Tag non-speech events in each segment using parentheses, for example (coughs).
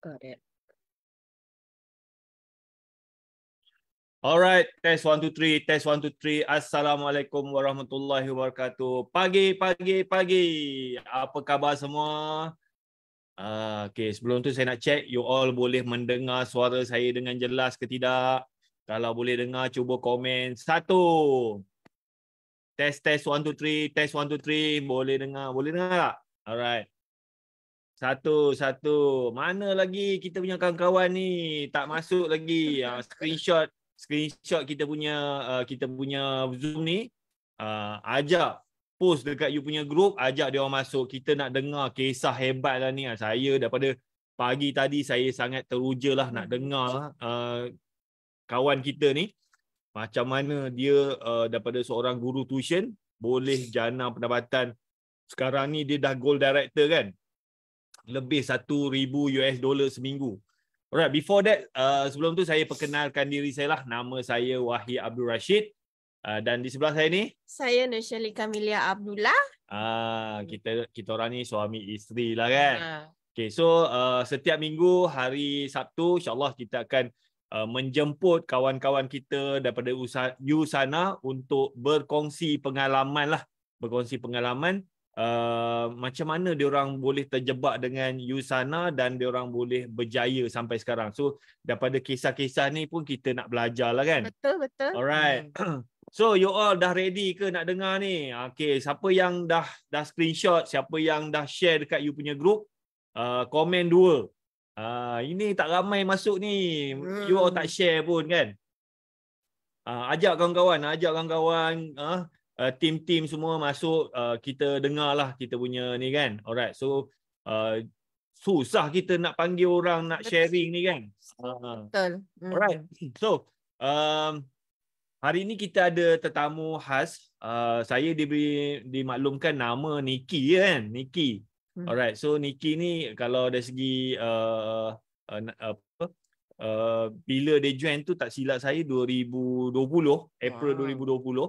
Got it. All test one, two, three, test one, two, three. Assalamualaikum warahmatullahi wabarakatuh. Pagi, pagi, pagi. Apa khabar semua? Uh, ah, okay, sebelum tu saya nak check you all boleh mendengar suara saya dengan jelas ke tidak. Kalau boleh dengar, cuba komen. Satu. Test, test, one, two, three. Test, one, two, three. Boleh dengar. Boleh dengar tak? Alright. Satu, satu. Mana lagi kita punya kawan-kawan ni tak masuk lagi. Uh, screenshot screenshot kita punya uh, kita punya Zoom ni. Uh, ajak post dekat you punya group, ajak dia orang masuk. Kita nak dengar kisah hebat lah ni. Saya daripada pagi tadi saya sangat teruja lah nak dengar uh, kawan kita ni. Macam mana dia uh, daripada seorang guru tuition boleh jana pendapatan sekarang ni dia dah goal director kan lebih 1000 US dollar seminggu. Alright, before that uh, sebelum tu saya perkenalkan diri saya lah. Nama saya Wahid Abdul Rashid. Uh, dan di sebelah saya ni saya Nurshali Kamilia Abdullah. Ah uh, kita kita orang ni suami isteri lah kan. Uh. Okay, so uh, setiap minggu hari Sabtu insyaallah kita akan uh, menjemput kawan-kawan kita daripada usaha, you sana untuk berkongsi pengalaman lah. Berkongsi pengalaman Uh, macam mana dia orang boleh terjebak dengan Yusana dan dia orang boleh berjaya sampai sekarang. So daripada kisah-kisah ni pun kita nak belajar lah kan. Betul betul. Alright. Hmm. (clears throat) So you all dah ready ke nak dengar ni? Okay, siapa yang dah dah screenshot, siapa yang dah share dekat you punya group, uh, komen dua. Uh, ini tak ramai masuk ni. Hmm. You all tak hmm. share pun kan? Uh, ajak kawan-kawan, ajak kawan-kawan. Uh, uh, team-team semua masuk uh, kita lah kita punya ni kan alright so uh, susah kita nak panggil orang nak betul. sharing ni kan betul uh, alright so um, hari ni kita ada tetamu khas uh, saya diberi dimaklumkan nama Nikki kan Nikki hmm. alright so Nikki ni kalau dari segi uh, uh, uh, Uh, bila dia join tu tak silap saya 2020 April wow. 2020 uh,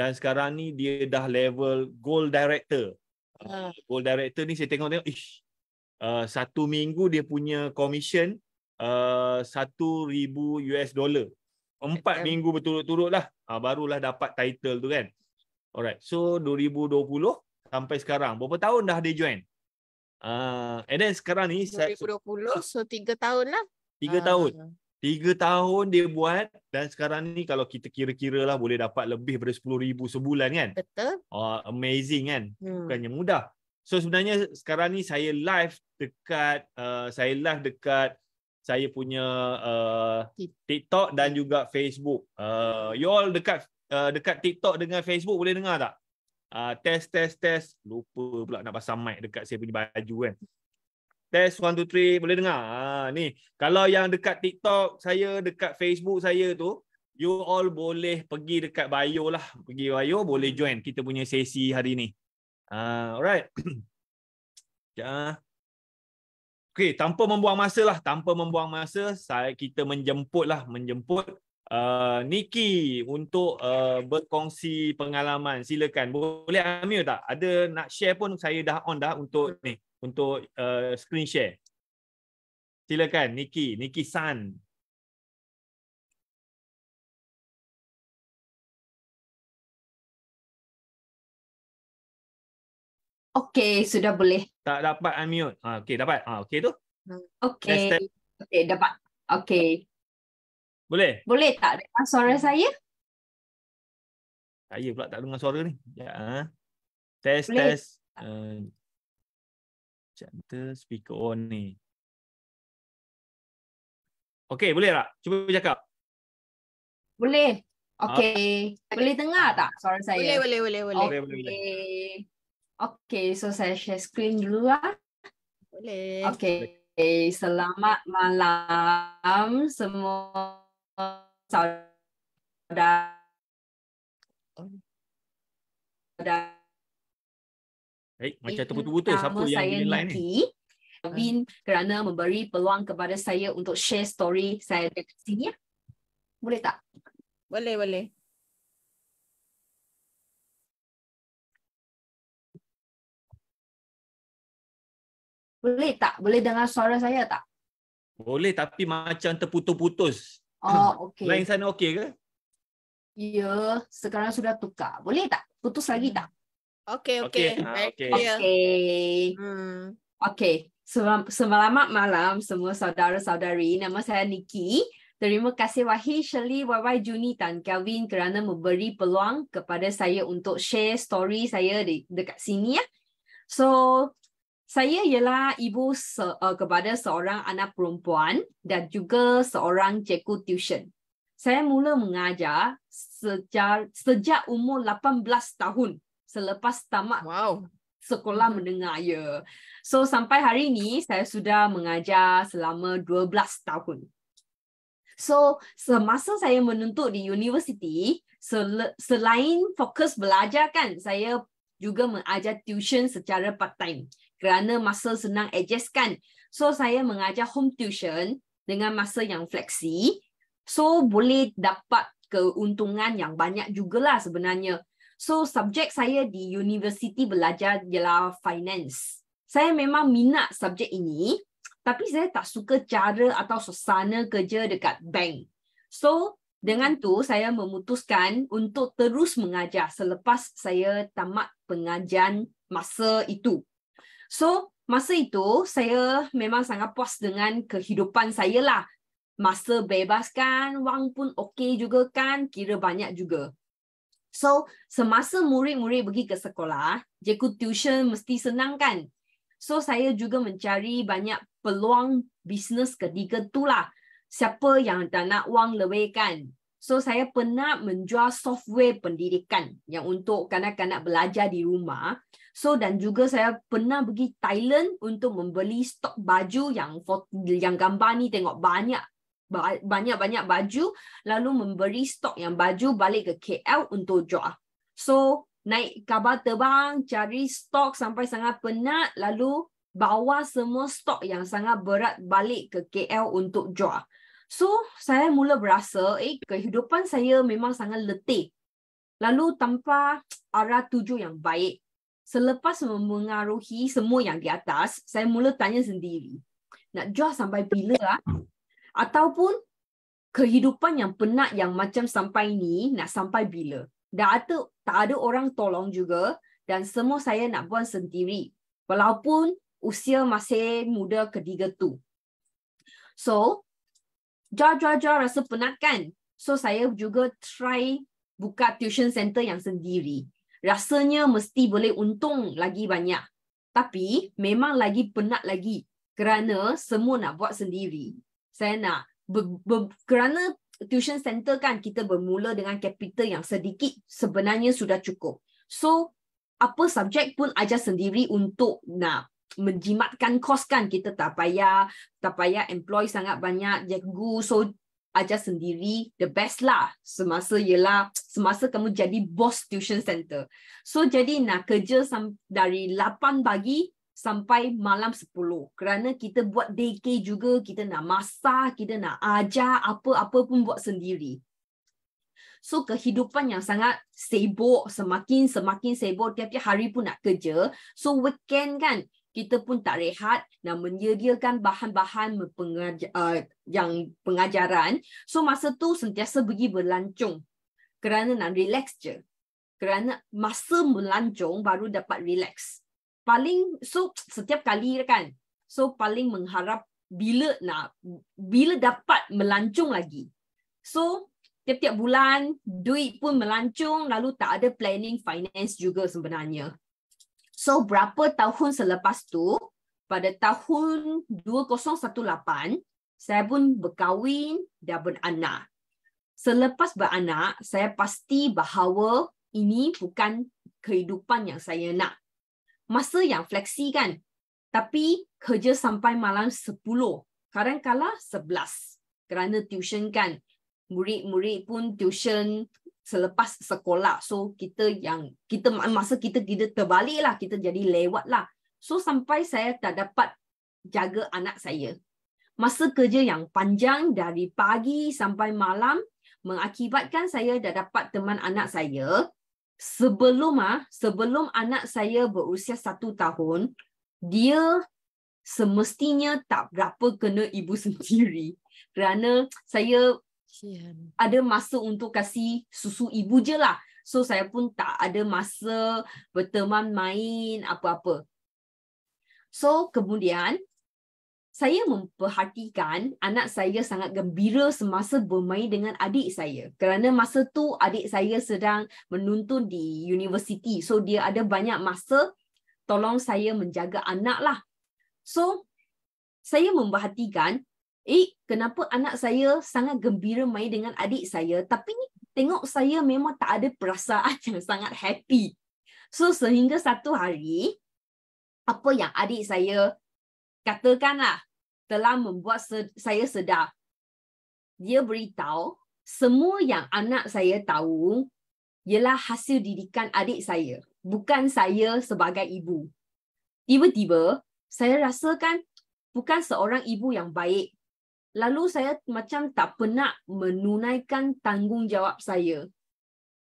dan sekarang ni dia dah level goal director. Ah. Uh, goal director ni saya tengok-tengok Uh, satu minggu dia punya commission uh, ribu US dollar. Empat M- minggu berturut-turut lah. Uh, barulah dapat title tu kan. Alright. So 2020 sampai sekarang. Berapa tahun dah dia join? Uh, and then sekarang ni 2020 saya, so, so 3 tahun lah. Tiga uh, tahun. Tiga tahun dia buat dan sekarang ni kalau kita kira-kira lah boleh dapat lebih daripada RM10,000 sebulan kan? Betul. Uh, amazing kan? Hmm. Bukannya mudah. So sebenarnya sekarang ni saya live dekat, uh, saya live dekat saya punya uh, TikTok dan juga Facebook. Uh, you all dekat uh, dekat TikTok dengan Facebook boleh dengar tak? Uh, test, test, test. Lupa pula nak pasang mic dekat saya punya baju kan. Test one 2, three Boleh dengar? Ha, ni. Kalau yang dekat TikTok saya, dekat Facebook saya tu, you all boleh pergi dekat bio lah. Pergi bio, boleh join kita punya sesi hari ni. Ha, alright. Ya. (clears throat) Ah. Okay, tanpa membuang masa lah. Tanpa membuang masa, saya, kita menjemput lah. Menjemput uh, Niki untuk uh, berkongsi pengalaman. Silakan. Boleh ambil tak? Ada nak share pun saya dah on dah untuk ni untuk uh, screen share. Silakan Niki, Niki San. Okey, sudah boleh. Tak dapat unmute. Ha, okey, dapat. Ah, okey tu. Okey. Okey, dapat. Okey. Boleh? Boleh tak dengar suara hmm. saya? Saya pula tak dengar suara ni. Ya. Test, boleh. test. Uh, kita speaker on ni. okay boleh tak? Cuba cakap. Boleh. okay Ha? Ah. Boleh tengah tak suara saya? Boleh, boleh, boleh. Boleh, okay. boleh, boleh. okay so saya share screen dulu lah. Boleh. okay selamat malam semua saudara. Oh. Saudara. Baik, eh, macam terputus-putus siapa yang di line ni. Bin hmm. kerana memberi peluang kepada saya untuk share story saya dekat sini ya. Boleh tak? Boleh, boleh. Boleh tak? Boleh dengar suara saya tak? Boleh tapi macam terputus-putus. Oh, (clears throat) okey. Lain sana okey ke? Ya, sekarang sudah tukar. Boleh tak? Putus lagi hmm. tak? Okay, okay. Okay. Ah, okay. Okay. Hmm. okay. Selamat malam semua saudara-saudari. Nama saya Nikki. Terima kasih Wahi, Shirley, YY, Juni dan Kelvin kerana memberi peluang kepada saya untuk share story saya di, dekat sini. Ya. So, saya ialah ibu se, uh, kepada seorang anak perempuan dan juga seorang cikgu tuition. Saya mula mengajar sejak, sejak umur 18 tahun selepas tamat wow. sekolah mm-hmm. menengah ya. So sampai hari ini saya sudah mengajar selama 12 tahun. So semasa saya menuntut di universiti, sel- selain fokus belajar kan, saya juga mengajar tuition secara part time kerana masa senang adjust kan. So saya mengajar home tuition dengan masa yang fleksi. So boleh dapat keuntungan yang banyak jugalah sebenarnya. So subjek saya di universiti belajar ialah finance. Saya memang minat subjek ini tapi saya tak suka cara atau suasana kerja dekat bank. So dengan tu saya memutuskan untuk terus mengajar selepas saya tamat pengajian masa itu. So masa itu saya memang sangat puas dengan kehidupan saya lah. Masa bebas kan, wang pun okey juga kan, kira banyak juga. So, semasa murid-murid pergi ke sekolah, jeku tuition mesti senang kan? So, saya juga mencari banyak peluang bisnes ketiga tu lah. Siapa yang tak nak wang lebih kan? So, saya pernah menjual software pendidikan yang untuk kanak-kanak belajar di rumah. So, dan juga saya pernah pergi Thailand untuk membeli stok baju yang yang gambar ni tengok banyak banyak-banyak baju lalu memberi stok yang baju balik ke KL untuk jual. So, naik kapal terbang, cari stok sampai sangat penat lalu bawa semua stok yang sangat berat balik ke KL untuk jual. So, saya mula berasa eh, kehidupan saya memang sangat letih. Lalu tanpa arah tuju yang baik. Selepas mempengaruhi semua yang di atas, saya mula tanya sendiri. Nak jual sampai bila? Ah? Hmm ataupun kehidupan yang penat yang macam sampai ni nak sampai bila dah ada tak ada orang tolong juga dan semua saya nak buat sendiri walaupun usia masih muda ketiga tu so jauh jauh jar rasa penat kan so saya juga try buka tuition center yang sendiri rasanya mesti boleh untung lagi banyak tapi memang lagi penat lagi kerana semua nak buat sendiri saya lah. nak ber, ber, kerana tuition center kan kita bermula dengan capital yang sedikit sebenarnya sudah cukup. So apa subjek pun ajar sendiri untuk nak menjimatkan kos kan kita tak payah tak payah employ sangat banyak jago so ajar sendiri the best lah semasa ialah semasa kamu jadi boss tuition center. So jadi nak kerja sam- dari 8 pagi sampai malam 10 kerana kita buat daycare juga kita nak masak kita nak ajar apa-apa pun buat sendiri so kehidupan yang sangat sibuk semakin semakin sibuk tiap-tiap hari pun nak kerja so weekend kan kita pun tak rehat dan menyediakan bahan-bahan pengajar, uh, yang pengajaran so masa tu sentiasa pergi berlancung kerana nak relax je kerana masa melancung baru dapat relax paling so setiap kali kan so paling mengharap bila nak bila dapat melancung lagi so tiap-tiap bulan duit pun melancung lalu tak ada planning finance juga sebenarnya so berapa tahun selepas tu pada tahun 2018 saya pun berkahwin dan beranak selepas beranak saya pasti bahawa ini bukan kehidupan yang saya nak masa yang fleksi kan. Tapi kerja sampai malam 10. Kadang-kadang 11. Kerana tuition kan. Murid-murid pun tuition selepas sekolah. So kita yang kita masa kita kita terbalik lah. Kita jadi lewat lah. So sampai saya tak dapat jaga anak saya. Masa kerja yang panjang dari pagi sampai malam mengakibatkan saya tak dapat teman anak saya sebelum ah sebelum anak saya berusia satu tahun dia semestinya tak berapa kena ibu (laughs) sendiri kerana saya Sian. ada masa untuk kasih susu ibu je lah so saya pun tak ada masa berteman main apa-apa so kemudian saya memperhatikan anak saya sangat gembira semasa bermain dengan adik saya kerana masa tu adik saya sedang menuntun di universiti so dia ada banyak masa tolong saya menjaga anak lah so saya memperhatikan eh kenapa anak saya sangat gembira main dengan adik saya tapi tengok saya memang tak ada perasaan (laughs) yang sangat happy so sehingga satu hari apa yang adik saya katakanlah telah membuat saya sedar. Dia beritahu semua yang anak saya tahu ialah hasil didikan adik saya, bukan saya sebagai ibu. Tiba-tiba, saya rasakan bukan seorang ibu yang baik. Lalu saya macam tak pernah menunaikan tanggungjawab saya.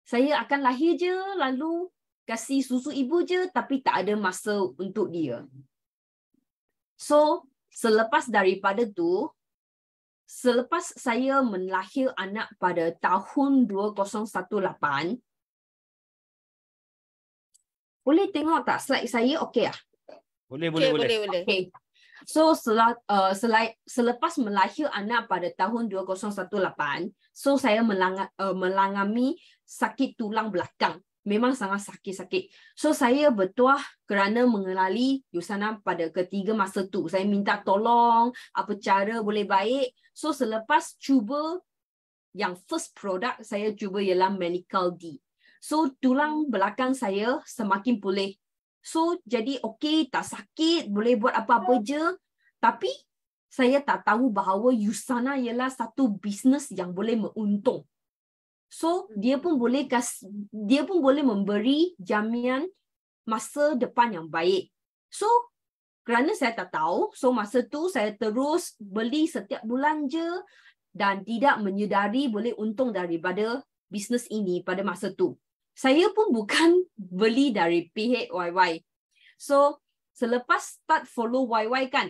Saya akan lahir je, lalu kasih susu ibu je tapi tak ada masa untuk dia. So, selepas daripada tu, selepas saya melahir anak pada tahun 2018, boleh tengok tak slide saya okey ah? Boleh, boleh, okay, boleh. boleh. Okay. So, uh, selepas melahir anak pada tahun 2018, so saya uh, melangami sakit tulang belakang memang sangat sakit-sakit. So saya bertuah kerana mengelali Yusana pada ketiga masa tu. Saya minta tolong apa cara boleh baik. So selepas cuba yang first product saya cuba ialah Medical D. So tulang belakang saya semakin pulih. So jadi okey tak sakit boleh buat apa-apa je. Tapi saya tak tahu bahawa Yusana ialah satu bisnes yang boleh menguntung. So dia pun boleh kas, dia pun boleh memberi jaminan masa depan yang baik. So kerana saya tak tahu, so masa tu saya terus beli setiap bulan je dan tidak menyedari boleh untung daripada bisnes ini pada masa tu. Saya pun (laughs) bukan beli dari PHYY. So selepas start follow YY kan,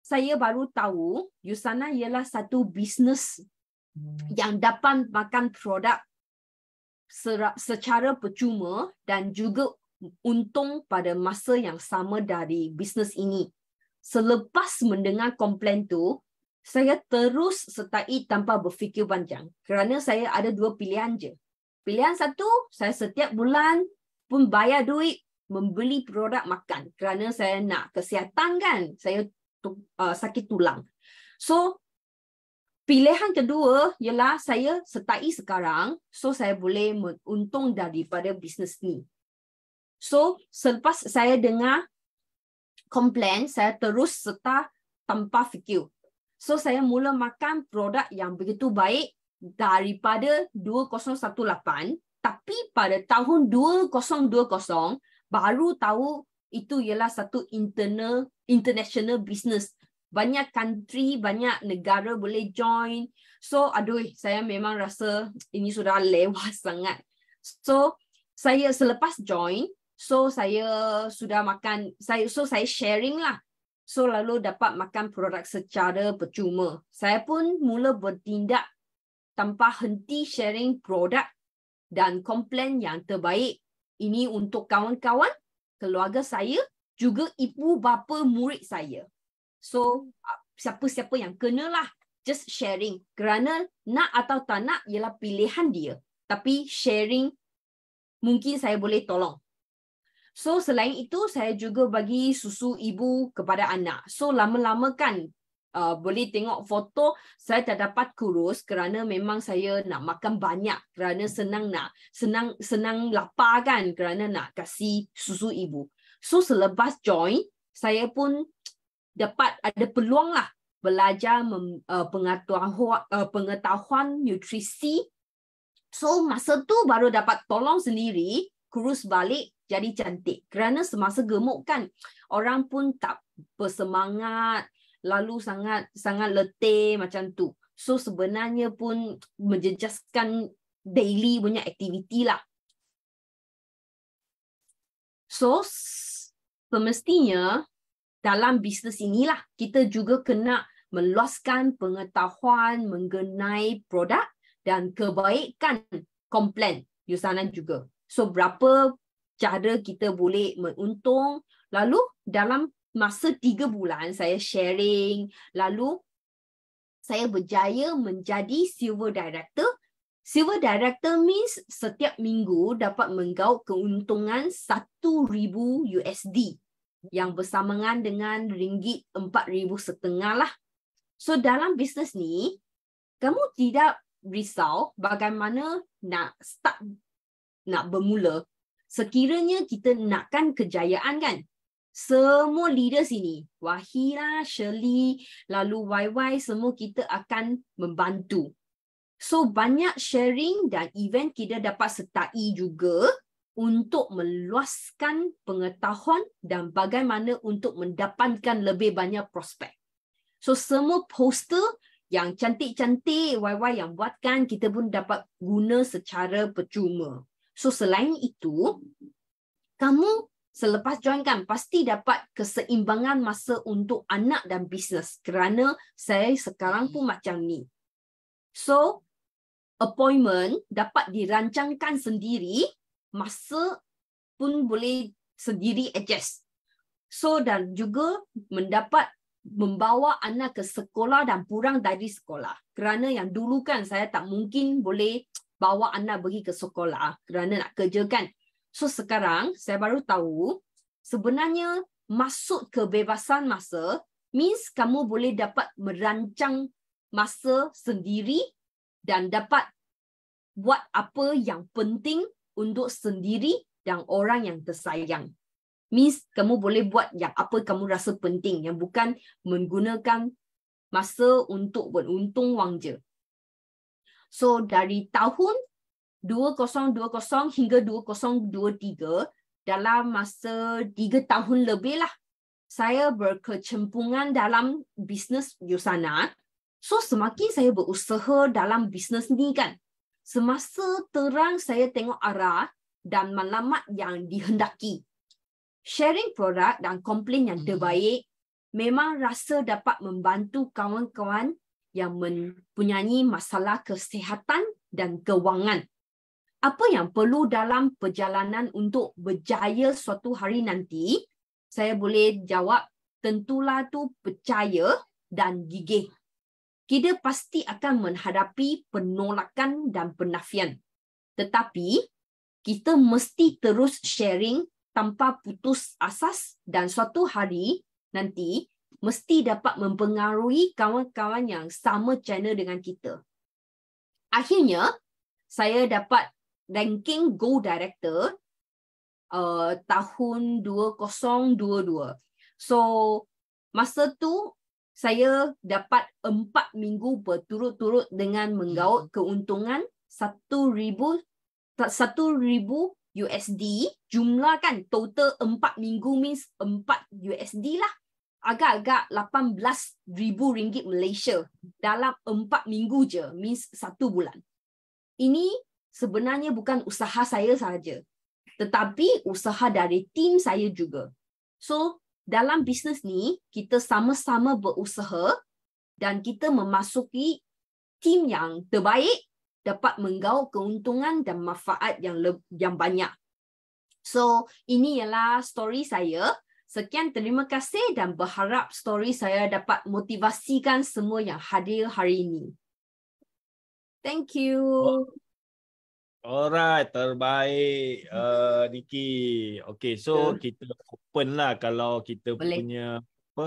saya baru tahu Yusana ialah satu bisnes Hmm. yang dapat makan produk secara percuma dan juga untung pada masa yang sama dari bisnes ini. Selepas mendengar komplain tu, saya terus setai tanpa berfikir panjang kerana saya ada dua pilihan je. Pilihan satu, saya setiap bulan pun bayar duit membeli produk makan kerana saya nak kesihatan kan, saya uh, sakit tulang. So, Pilihan kedua ialah saya setai sekarang so saya boleh untung daripada bisnes ni. So selepas saya dengar komplain, saya terus serta tanpa fikir. So saya mula makan produk yang begitu baik daripada 2018 tapi pada tahun 2020 baru tahu itu ialah satu internal international business banyak country, banyak negara boleh join. So, aduh, saya memang rasa ini sudah (laughs) lewat sangat. So, saya selepas join, so saya sudah makan, saya so saya sharing lah. So, lalu dapat makan produk secara percuma. Saya pun mula bertindak tanpa henti sharing produk dan komplain yang terbaik. Ini untuk kawan-kawan, keluarga saya, juga ibu bapa murid saya. So uh, siapa-siapa yang kena lah, just sharing. Kerana nak atau tak nak ialah pilihan dia. Tapi sharing mungkin saya boleh tolong. So selain itu saya juga bagi susu ibu kepada anak. So lama-lama kan uh, boleh tengok foto saya tak dapat kurus kerana memang saya nak makan banyak kerana senang nak senang senang lapar kan kerana nak kasih susu ibu. So selepas join saya pun dapat ada peluang lah belajar mem, uh, pengaturan uh, pengetahuan nutrisi. So masa tu baru dapat tolong sendiri kurus balik jadi cantik. Kerana semasa gemuk kan orang pun tak bersemangat lalu sangat sangat letih macam tu. So sebenarnya pun menjejaskan daily punya aktiviti lah. So semestinya dalam bisnes inilah kita juga kena meluaskan pengetahuan mengenai produk dan kebaikan komplain Yusanan juga. So berapa cara kita boleh menguntung. Lalu dalam masa tiga bulan saya sharing. Lalu saya berjaya menjadi silver director. Silver director means setiap minggu dapat menggaut keuntungan 1000 USD yang bersamaan dengan ringgit empat ribu setengah lah. So dalam bisnes ni, kamu tidak risau bagaimana nak start, nak bermula. Sekiranya kita nakkan kejayaan kan, semua leaders ini, Wahira, lah, Shirley, lalu YY, semua kita akan membantu. So banyak sharing dan event kita dapat setai juga untuk meluaskan pengetahuan dan bagaimana untuk mendapatkan lebih banyak prospek. So semua poster yang cantik-cantik YY yang buatkan kita pun dapat guna secara percuma. So selain itu, kamu selepas join kan pasti dapat keseimbangan masa untuk anak dan bisnes kerana saya sekarang pun macam ni. So appointment dapat dirancangkan sendiri masa pun boleh sendiri adjust. So dan juga mendapat membawa anak ke sekolah dan pulang dari sekolah. Kerana yang dulu kan saya tak mungkin boleh bawa anak pergi ke sekolah kerana nak kerja kan. So sekarang saya baru tahu sebenarnya masuk kebebasan masa means kamu boleh dapat merancang masa sendiri dan dapat buat apa yang penting untuk sendiri dan orang yang tersayang. Miss, kamu boleh buat yang apa kamu rasa penting yang bukan menggunakan masa untuk beruntung wang je. So, dari tahun 2020 hingga 2023, dalam masa 3 tahun lebih lah, saya berkecimpungan dalam bisnes Yusana. So, semakin saya berusaha dalam bisnes ni kan, Semasa terang saya tengok arah dan malamat yang dihendaki. Sharing produk dan komplain yang hmm. terbaik memang rasa dapat membantu kawan-kawan yang mempunyai masalah kesihatan dan kewangan. Apa yang perlu dalam perjalanan untuk berjaya suatu hari nanti? Saya boleh jawab tentulah tu percaya dan gigih kita pasti akan menghadapi penolakan dan penafian. Tetapi, kita mesti terus sharing tanpa putus asas dan suatu hari nanti mesti dapat mempengaruhi kawan-kawan yang sama channel dengan kita. Akhirnya, saya dapat ranking Go Director uh, tahun 2022. So, masa tu saya dapat empat minggu berturut-turut dengan menggaut hmm. keuntungan satu ribu satu ribu USD jumlah kan total empat minggu means empat USD lah agak-agak lapan belas ribu ringgit Malaysia dalam empat minggu je means satu bulan ini sebenarnya bukan usaha saya saja tetapi usaha dari tim saya juga so dalam bisnes ni kita sama-sama berusaha dan kita memasuki tim yang terbaik dapat menggaul keuntungan dan manfaat yang le- yang banyak. So, ini ialah story saya. Sekian terima kasih dan berharap story saya dapat motivasikan semua yang hadir hari ini. Thank you. Wow. Alright, terbaik uh, (laughs) Niki. Okay, so yeah. kita open lah kalau kita boleh. punya apa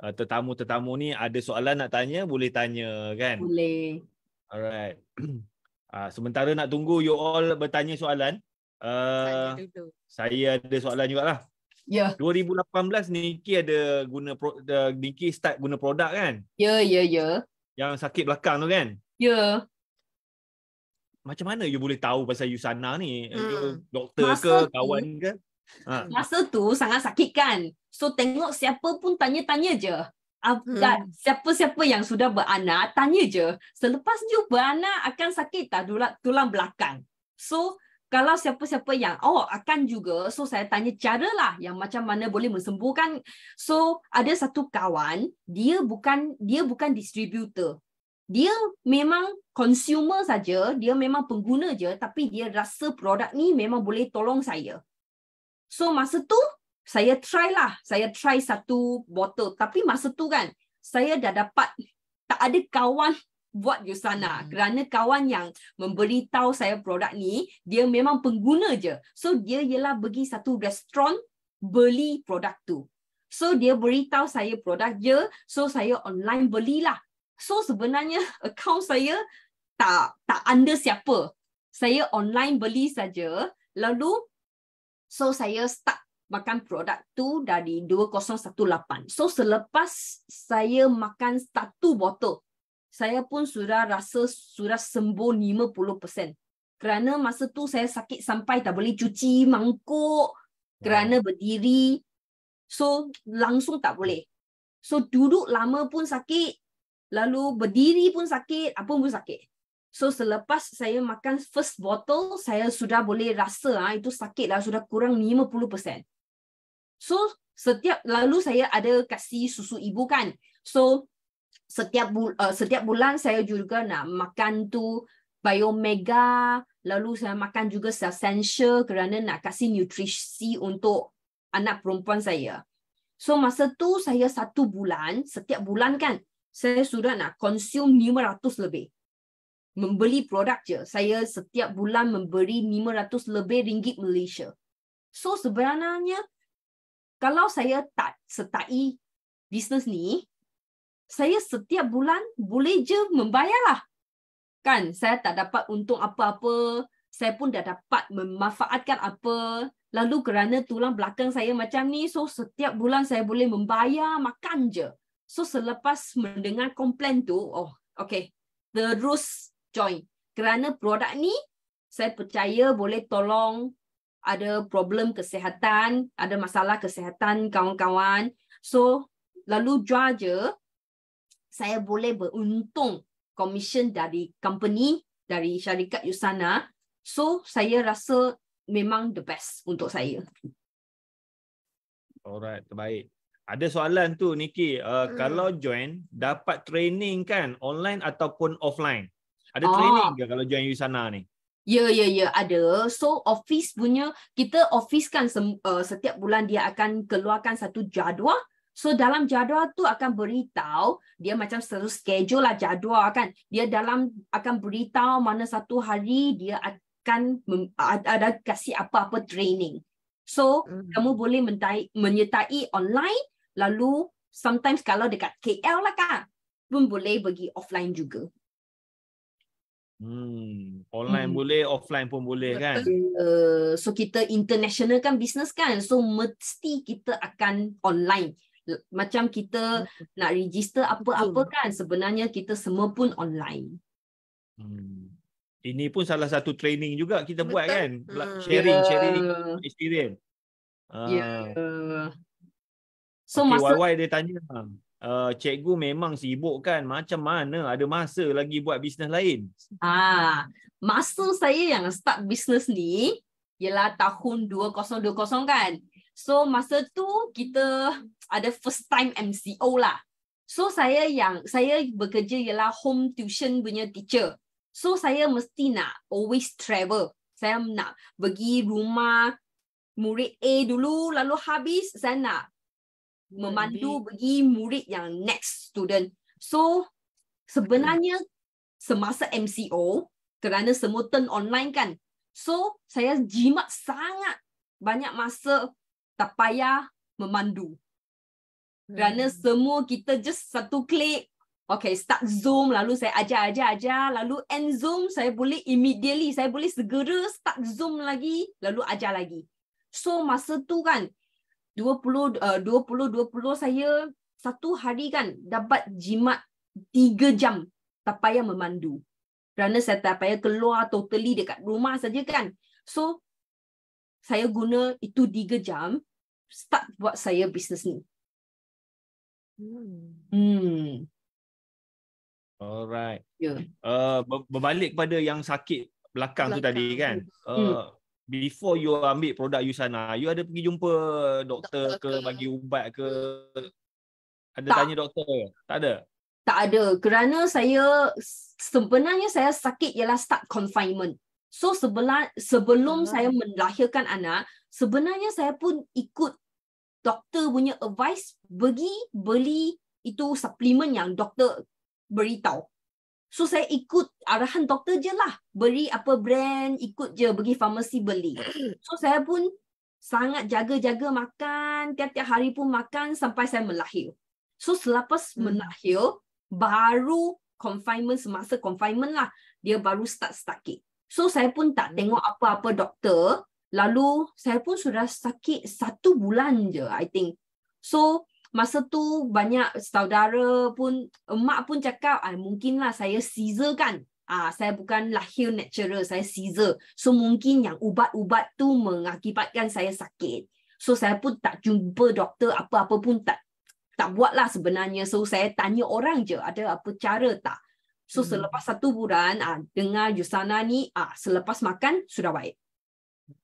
uh, tetamu-tetamu ni ada soalan nak tanya, boleh tanya kan? Boleh. Alright. Uh, (clears throat) sementara nak tunggu you all bertanya soalan, uh, saya ada soalan juga lah. Yeah. 2018 Niki ada guna pro, uh, Niki start guna produk kan? Ya, yeah, ya, yeah, ya. Yeah. Yang sakit belakang tu kan? Ya. Yeah macam mana you boleh tahu pasal Yusana ni? Hmm. Doktor Masa ke tu, kawan ke? Ha. Masa ha. tu sangat sakit kan. So tengok siapa pun tanya-tanya je. Agak hmm. siapa-siapa yang sudah beranak tanya je. Selepas you beranak akan sakit tak tulang, tulang belakang. So kalau siapa-siapa yang oh akan juga so saya tanya cara lah yang macam mana boleh mensembuhkan so ada satu kawan dia bukan dia bukan distributor dia memang consumer saja, dia memang pengguna je tapi dia rasa produk ni memang boleh tolong saya. So masa tu saya try lah, saya try satu botol tapi masa tu kan saya dah dapat tak ada kawan buat di sana hmm. kerana kawan yang memberitahu saya produk ni dia memang pengguna je. So dia ialah bagi satu restoran beli produk tu. So dia beritahu saya produk je, so saya online belilah So sebenarnya account saya tak tak under siapa. Saya online beli saja. Lalu so saya start makan produk tu dari 2018. So selepas saya makan satu botol, saya pun sudah rasa sudah sembuh 50%. Kerana masa tu saya sakit sampai tak boleh cuci mangkuk kerana hmm. berdiri. So langsung tak boleh. So duduk lama pun sakit, lalu berdiri pun sakit, apa pun sakit. So selepas saya makan first bottle, saya sudah boleh rasa ah itu sakit lah sudah kurang 50%. So setiap lalu saya ada kasih susu ibu kan. So setiap bul, uh, setiap bulan saya juga nak makan tu Biomega, lalu saya makan juga Essential kerana nak kasih nutrisi untuk anak perempuan saya. So masa tu saya satu bulan, setiap bulan kan, saya sudah nak consume 500 lebih. Membeli produk je. Saya setiap bulan memberi 500 lebih ringgit Malaysia. So sebenarnya, kalau saya tak setai bisnes ni, saya setiap bulan boleh je membayar lah, Kan, saya tak dapat untung apa-apa. Saya pun dah dapat memanfaatkan apa. Lalu kerana tulang belakang saya macam ni, so setiap bulan saya boleh membayar makan je. So selepas mendengar komplain tu, oh okay, terus join. Kerana produk ni saya percaya boleh tolong ada problem kesihatan, ada masalah kesihatan kawan-kawan. So lalu jual je, saya boleh beruntung komisen dari company, dari syarikat Yusana. So saya rasa memang the best untuk saya. Alright, terbaik. Ada soalan tu Niki, uh, hmm. kalau join dapat training kan online ataupun offline? Ada ah. training ke kalau join Usana ni? Ya ya ya ada. So office punya kita office kan sem, uh, setiap bulan dia akan keluarkan satu jadual. So dalam jadual tu akan beritahu dia macam satu schedule lah jadual kan. Dia dalam akan beritahu mana satu hari dia akan ada, ada kasih apa-apa training. So, hmm kamu boleh menyertai online Lalu sometimes kalau dekat KL lah kan pun boleh bagi offline juga. Hmm, online hmm. boleh, offline pun boleh kan. Uh, so kita international kan business kan. So mesti kita akan online. Macam kita hmm. nak register apa-apa hmm. kan sebenarnya kita semua pun online. Hmm. Ini pun salah satu training juga kita Betul. buat kan. Sharing-sharing hmm. uh, sharing experience. Ya. Yeah. So okay, masa YY dia tanya, uh, cikgu memang sibuk kan? Macam mana ada masa lagi buat bisnes lain?" Ah, masa saya yang start bisnes ni ialah tahun 2020 kan. So masa tu kita ada first time MCO lah. So saya yang saya bekerja ialah home tuition punya teacher. So saya mesti nak always travel. Saya nak pergi rumah murid A dulu lalu habis saya nak memandu mm-hmm. bagi murid yang next student. So sebenarnya okay. semasa MCO kerana semua turn online kan. So saya jimat sangat banyak masa tak payah memandu. Kerana mm-hmm. semua kita just satu klik Okay, start Zoom, lalu saya ajar-ajar-ajar, lalu end Zoom, saya boleh immediately, saya boleh segera start Zoom lagi, lalu ajar lagi. So, masa tu kan, 20-20 uh, eh, saya satu hari kan dapat jimat 3 jam tak payah memandu. Kerana saya tak payah keluar totally dekat rumah saja kan. So, saya guna itu 3 jam start buat saya bisnes ni. Hmm. hmm. Alright. Yeah. Ya. Uh, berbalik kepada yang sakit belakang, belakang. tu tadi kan. Uh, hmm before you ambil produk you sana, you ada pergi jumpa doktor, doktor ke, bagi ubat ke? Ada tak. tanya doktor Tak ada? Tak ada. Kerana saya, sebenarnya saya sakit ialah start confinement. So sebelah, sebelum hmm. saya melahirkan anak, sebenarnya saya pun ikut doktor punya advice pergi beli itu suplemen yang doktor beritahu. So saya ikut arahan doktor je lah. Beri apa brand, ikut je pergi farmasi beli. So saya pun sangat jaga-jaga makan. Tiap-tiap hari pun makan sampai saya melahir. So selepas hmm. melahir, baru confinement, semasa confinement lah. Dia baru start sakit. So saya pun tak hmm. tengok apa-apa doktor. Lalu saya pun sudah sakit satu bulan je I think. So masa tu banyak saudara pun emak pun cakap ah mungkinlah saya caesar kan ah saya bukan lahir natural saya caesar so mungkin yang ubat-ubat tu mengakibatkan saya sakit so saya pun tak jumpa doktor apa-apa pun tak tak buatlah sebenarnya so saya tanya orang je ada apa cara tak so hmm. selepas satu bulan ah dengar Yusana ni ah selepas makan sudah baik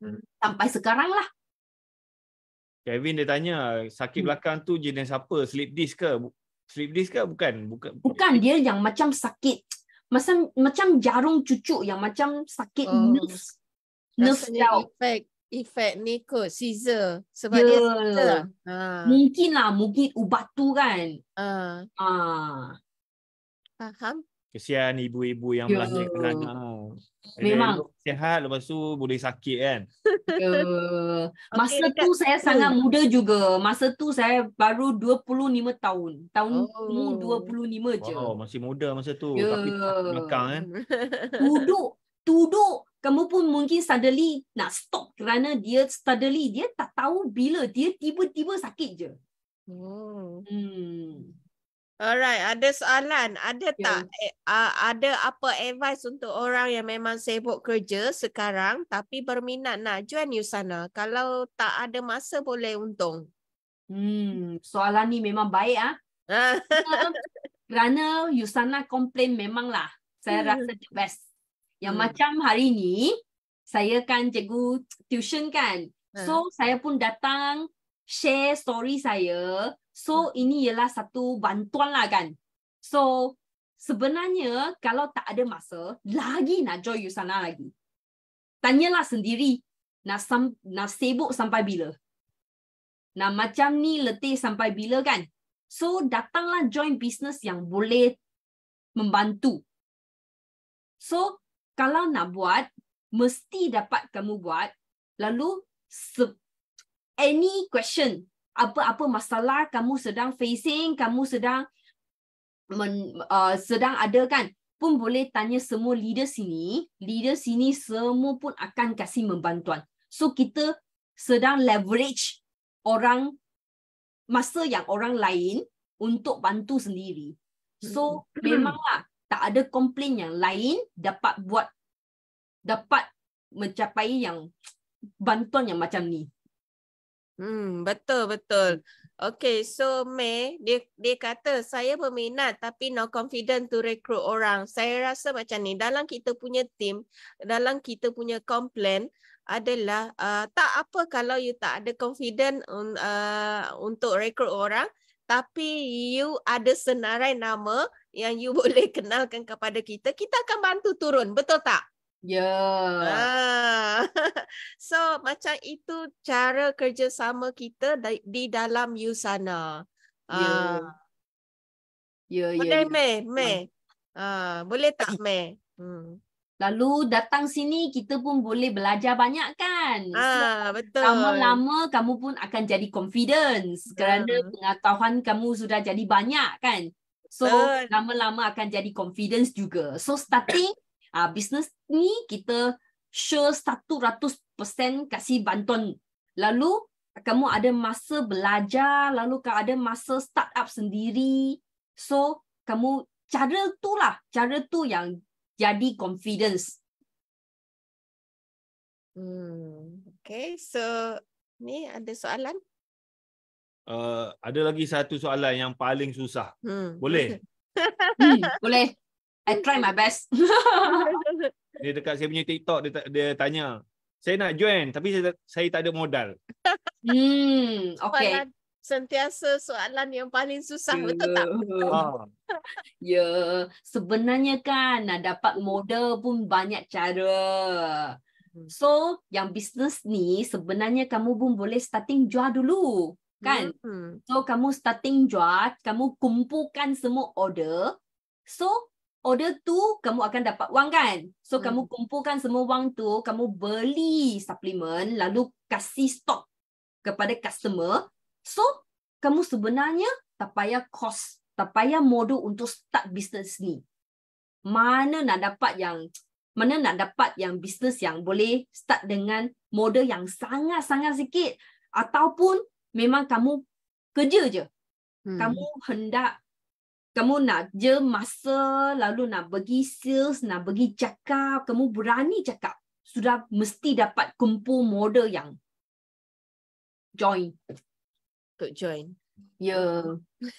hmm. sampai sekarang lah Kevin dia tanya sakit hmm. belakang tu jenis apa? Slip disc ke? Slip disc ke bukan? Bukan. Bukan dia yang macam sakit. Macam macam jarum cucuk yang macam sakit oh. nerves Nerve effect effect ni ke scissor sebab yeah. dia scissor. Lah. Ha. Mungkin lah mungkin ubat tu kan. Ha. Uh. Ha. Faham? Kesian ibu-ibu yang yeah. melahirkan anak. Memang. Sihat lepas tu boleh sakit kan. Yeah. Masa okay, tu saya tu. sangat muda juga. Masa tu saya baru 25 tahun. Tahun oh. 25 je. Wow, masih muda masa tu. Yeah. Tapi belakang eh? (laughs) kan. Duduk. Duduk. Kamu pun mungkin suddenly nak stop. Kerana dia suddenly dia tak tahu bila. Dia tiba-tiba sakit je. Oh. Hmm. Alright, ada soalan. Ada ya. tak uh, ada apa advice untuk orang yang memang sibuk kerja sekarang tapi berminat nak join you sana? Kalau tak ada masa boleh untung. Hmm, soalan ni memang baik ah. (laughs) Kerana you sana komplain memanglah. Saya hmm. rasa the best. Yang hmm. macam hari ni saya kan cikgu tuition kan. Hmm. So saya pun datang share story saya So hmm. ini ialah satu bantuan lah kan. So sebenarnya kalau tak ada masa, lagi nak join you sana lagi. Tanyalah sendiri, nak, sam- nak sibuk sampai bila? Nak macam ni letih sampai bila kan? So datanglah join business yang boleh membantu. So kalau nak buat, mesti dapat kamu buat. Lalu se- any question apa-apa masalah kamu sedang facing, kamu sedang men, uh, sedang ada kan, pun boleh tanya semua leader sini. Leader sini semua pun akan kasih membantuan. So kita sedang leverage orang masa yang orang lain untuk bantu sendiri. So hmm. memanglah tak ada komplain yang lain dapat buat dapat mencapai yang bantuan yang macam ni. Hmm, betul betul. Hmm. Okay, so May dia dia kata saya berminat tapi no confident to recruit orang. Saya rasa macam ni dalam kita punya team, dalam kita punya komplain adalah uh, tak apa kalau you tak ada confident uh, untuk recruit orang, tapi you ada senarai nama yang you (laughs) boleh kenalkan kepada kita, kita akan bantu turun, betul tak? Yeah. Ah. (laughs) So macam itu cara kerjasama kita di, di dalam Yusana. Ya, ah. ya, ya. boleh yeah, meh, meh. Hmm. Ah, boleh tak meh? Hmm. Lalu datang sini kita pun boleh belajar banyak kan. Ah, betul. Lama-lama kamu pun akan jadi confidence hmm. kerana pengetahuan kamu sudah jadi banyak kan. So, lama-lama akan jadi confidence juga. So, starting uh, ah, bisnes ni kita sure 100% kasih bantuan. Lalu kamu ada masa belajar, lalu kamu ada masa start up sendiri. So, kamu cara tu lah, cara tu yang jadi confidence. Hmm, okay, so ni ada soalan? Uh, ada lagi satu soalan yang paling susah. Hmm. Boleh? (laughs) hmm, boleh. I try my best. (laughs) dia dekat saya punya TikTok dia, dia tanya, "Saya nak join tapi saya, saya tak ada modal." Hmm, okay. Sentiasa soalan yang paling susah yeah. betul tak? Oh. ya, yeah. sebenarnya kan nak dapat modal pun banyak cara. Hmm. So, yang bisnes ni sebenarnya kamu pun boleh starting jual dulu. Kan? Mm-hmm. So, kamu starting jual, kamu kumpulkan semua order. So, order tu kamu akan dapat wang kan so hmm. kamu kumpulkan semua wang tu kamu beli suplemen lalu kasih stok kepada customer so kamu sebenarnya tak payah cost tak payah modal untuk start business ni mana nak dapat yang mana nak dapat yang business yang boleh start dengan modal yang sangat-sangat sikit ataupun memang kamu kerja je hmm. kamu hendak kamu nak je masa lalu nak bagi sales, nak bagi cakap, kamu berani cakap. Sudah mesti dapat kumpul model yang join. Untuk join. Ya. Yeah.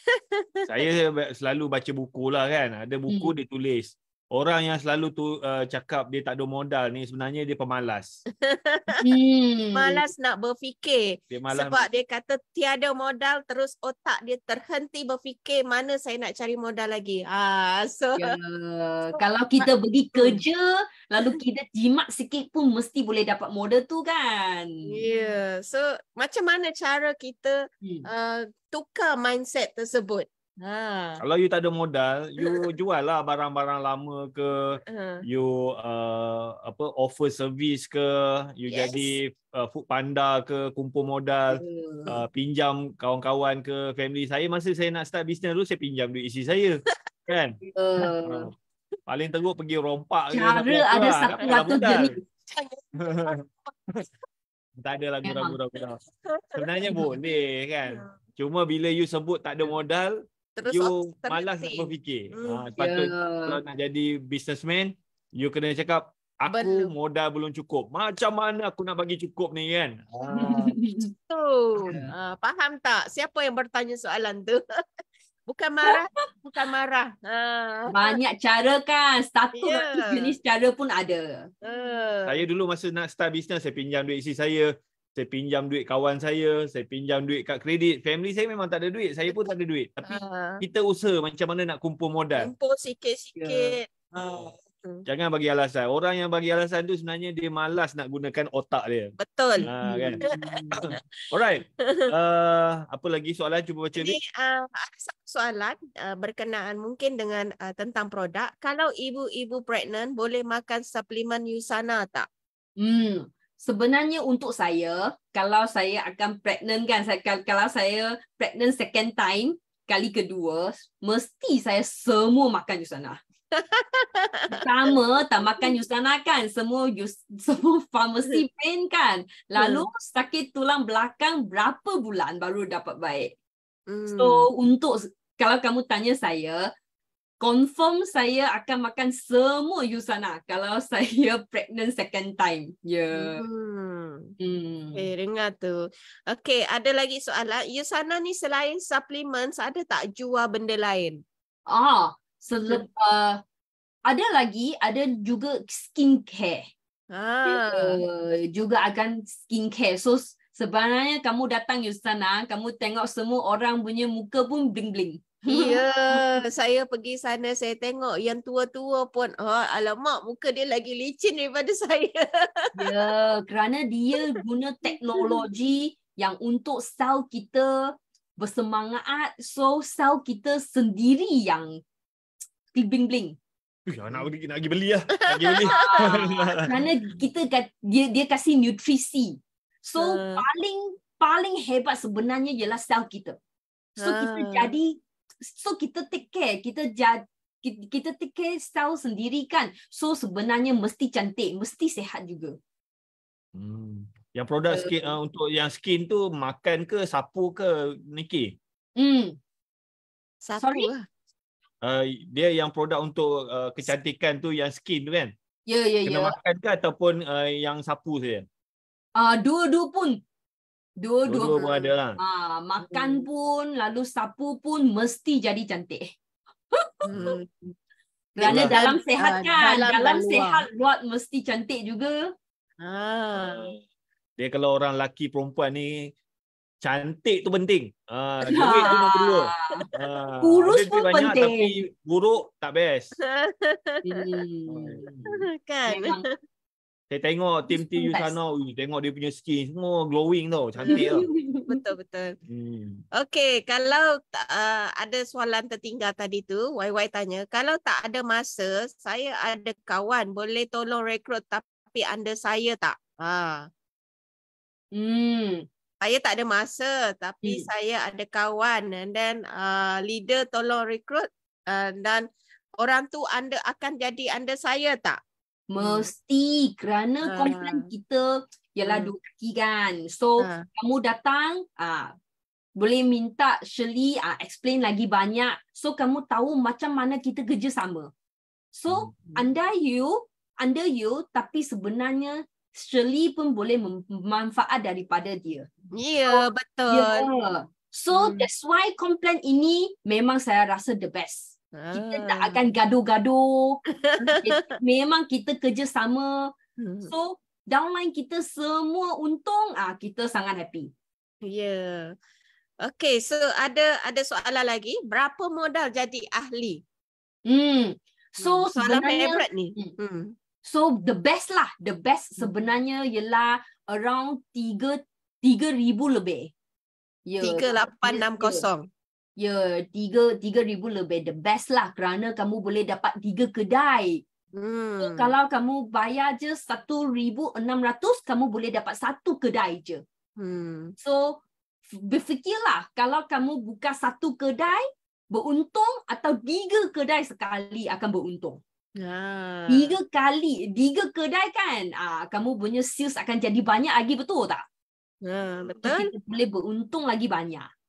(laughs) Saya selalu baca buku lah kan. Ada buku hmm. dia tulis orang yang selalu tu uh, cakap dia tak ada modal ni sebenarnya dia pemalas. (laughs) Hmm. Malas nak berfikir. Dia malas sebab dia kata tiada modal terus otak dia terhenti berfikir mana saya nak cari modal lagi. Ah so yeah. (laughs) kalau kita pergi kerja lalu kita jimat sikit pun mesti boleh dapat modal tu kan. Yeah. So macam mana cara kita hmm. uh, tukar mindset tersebut? Ha. Kalau you tak ada modal, you jual lah barang-barang lama ke, ha. you uh, apa offer service ke, you yes. jadi uh, food panda ke, kumpul modal, uh. Uh, pinjam kawan-kawan ke, family saya masa saya nak start bisnes dulu, saya pinjam duit isi saya. kan? Uh. Uh. Paling teruk pergi rompak Cara ke, ada lah, satu lah, satu jenis. (laughs) tak ada lagu ragu-ragu. (laughs) Sebenarnya boleh kan. Ha. Cuma bila you sebut tak ada modal, terus you malas nak berfikir. Hmm. Ha, yeah. Ya. kalau nak jadi businessman, you kena cakap, aku belum. modal belum cukup. Macam mana aku nak bagi cukup ni kan? (laughs) Betul. Ha. ha, faham tak? Siapa yang bertanya soalan tu? (laughs) Bukan marah, bukan marah. Ha. Banyak cara kan, satu yeah. jenis cara pun ada. Uh. Saya dulu masa nak start bisnes, saya pinjam duit isteri saya saya pinjam duit kawan saya, saya pinjam duit kat kredit. Family saya memang tak ada duit, saya pun tak ada duit. Tapi uh. kita usaha macam mana nak kumpul modal. Kumpul sikit-sikit. Yeah. Ya. Uh. Jangan bagi alasan. Orang yang bagi alasan tu sebenarnya dia malas nak gunakan otak dia. Betul. Uh, kan? (laughs) Alright. Uh, apa lagi soalan? Cuba baca ni. Ada uh, soalan uh, berkenaan mungkin dengan uh, tentang produk. Kalau ibu-ibu pregnant boleh makan suplemen Yusana tak? Hmm sebenarnya untuk saya kalau saya akan pregnant kan saya, kalau saya pregnant second time kali kedua mesti saya semua makan yusana pertama tak makan yusana kan semua yus, (laughs) semua farmasi pain kan lalu hmm. sakit tulang belakang berapa bulan baru dapat baik hmm. so untuk kalau kamu tanya saya confirm saya akan makan semua Yusana (laughs) kalau saya (laughs) pregnant second time. Yeah. Hmm. Hmm. Eh, dengar tu. Okay, ada lagi soalan. Yusana ni selain supplements, ada tak jual benda lain? Ah, selepas hmm. Ah, ada lagi, ada juga skincare. Ah. Uh, juga akan skincare. So, sebenarnya kamu datang Yusana, kamu tengok semua orang punya muka pun bling-bling. Ya, yeah, (laughs) saya pergi sana saya tengok yang tua-tua pun oh, alamak muka dia lagi licin daripada (laughs) saya. Ya, yeah, kerana dia guna teknologi yang untuk sel kita bersemangat so sel kita sendiri yang bling bling. Ya, nak pergi nak pergi beli lah. Nak pergi beli. (laughs) kerana kita dia dia kasi nutrisi. So uh. paling paling hebat sebenarnya ialah sel kita. So uh. kita ha. jadi so kita take care kita jaga kita take care style sendiri kan so sebenarnya mesti cantik mesti sehat juga hmm. yang produk skin uh, untuk yang skin tu makan ke sapu ke Niki hmm. sapu Sorry? Lah. Uh, dia yang produk untuk uh, kecantikan tu yang skin tu kan ya yeah, ya yeah, ya kena yeah. makan ke ataupun uh, yang sapu saja kan? uh, dua-dua pun Dua-dua pun ada lah. Ha, makan hmm. pun, lalu sapu pun mesti jadi cantik. hmm. (laughs) Kerana Yalah. dalam kan, sehat ah, kan. Uh, dalam dalam sehat luar mesti cantik juga. ah Dia kalau orang lelaki perempuan ni cantik tu penting. Ah, (laughs) uh, duit tu nombor Kurus pun banyak, penting. Tapi buruk tak best. (laughs) Hmm. Kan. Memang, saya tengok tim TU sana, tengok dia punya skin semua glowing tau, cantik tau. (laughs) Betul, betul. Hmm. Okay, kalau uh, ada soalan tertinggal tadi tu, YY tanya, kalau tak ada masa, saya ada kawan, boleh tolong rekrut tapi under saya tak? Ha. Hmm. Saya tak ada masa, tapi hmm. saya ada kawan. And then uh, leader tolong rekrut uh, dan orang tu anda akan jadi under saya tak? Hmm. Mesti hmm. kerana uh. Ah. konten kita ialah hmm. dua kaki kan. So uh. kamu datang uh, boleh minta Shirley uh, explain lagi banyak. So kamu tahu macam mana kita kerjasama. So hmm. anda you, anda you tapi sebenarnya Shirley pun boleh memanfaat daripada dia. Ya, yeah, so, betul. Yeah. So hmm. that's why komplain ini memang saya rasa the best. Kita tak ah. akan gaduh-gaduh. (laughs) Memang kita kerja sama. Hmm. So, downline kita semua untung, ah kita sangat happy. Ya. Yeah. Okay, so ada ada soalan lagi. Berapa modal jadi ahli? Hmm. So, hmm. soalan sebenarnya, ni. Hmm. hmm. So, the best lah. The best hmm. sebenarnya ialah around 3 3000 lebih. Ya. Yeah. 3860 ya tiga tiga ribu lebih the best lah kerana kamu boleh dapat tiga kedai. Hmm. So, kalau kamu bayar je satu ribu enam ratus kamu boleh dapat satu kedai je. Hmm. So berfikirlah kalau kamu buka satu kedai beruntung atau tiga kedai sekali akan beruntung. Ah. Tiga kali, tiga kedai kan ah, Kamu punya sales akan jadi banyak lagi, betul tak? Ah, betul Kita boleh beruntung lagi banyak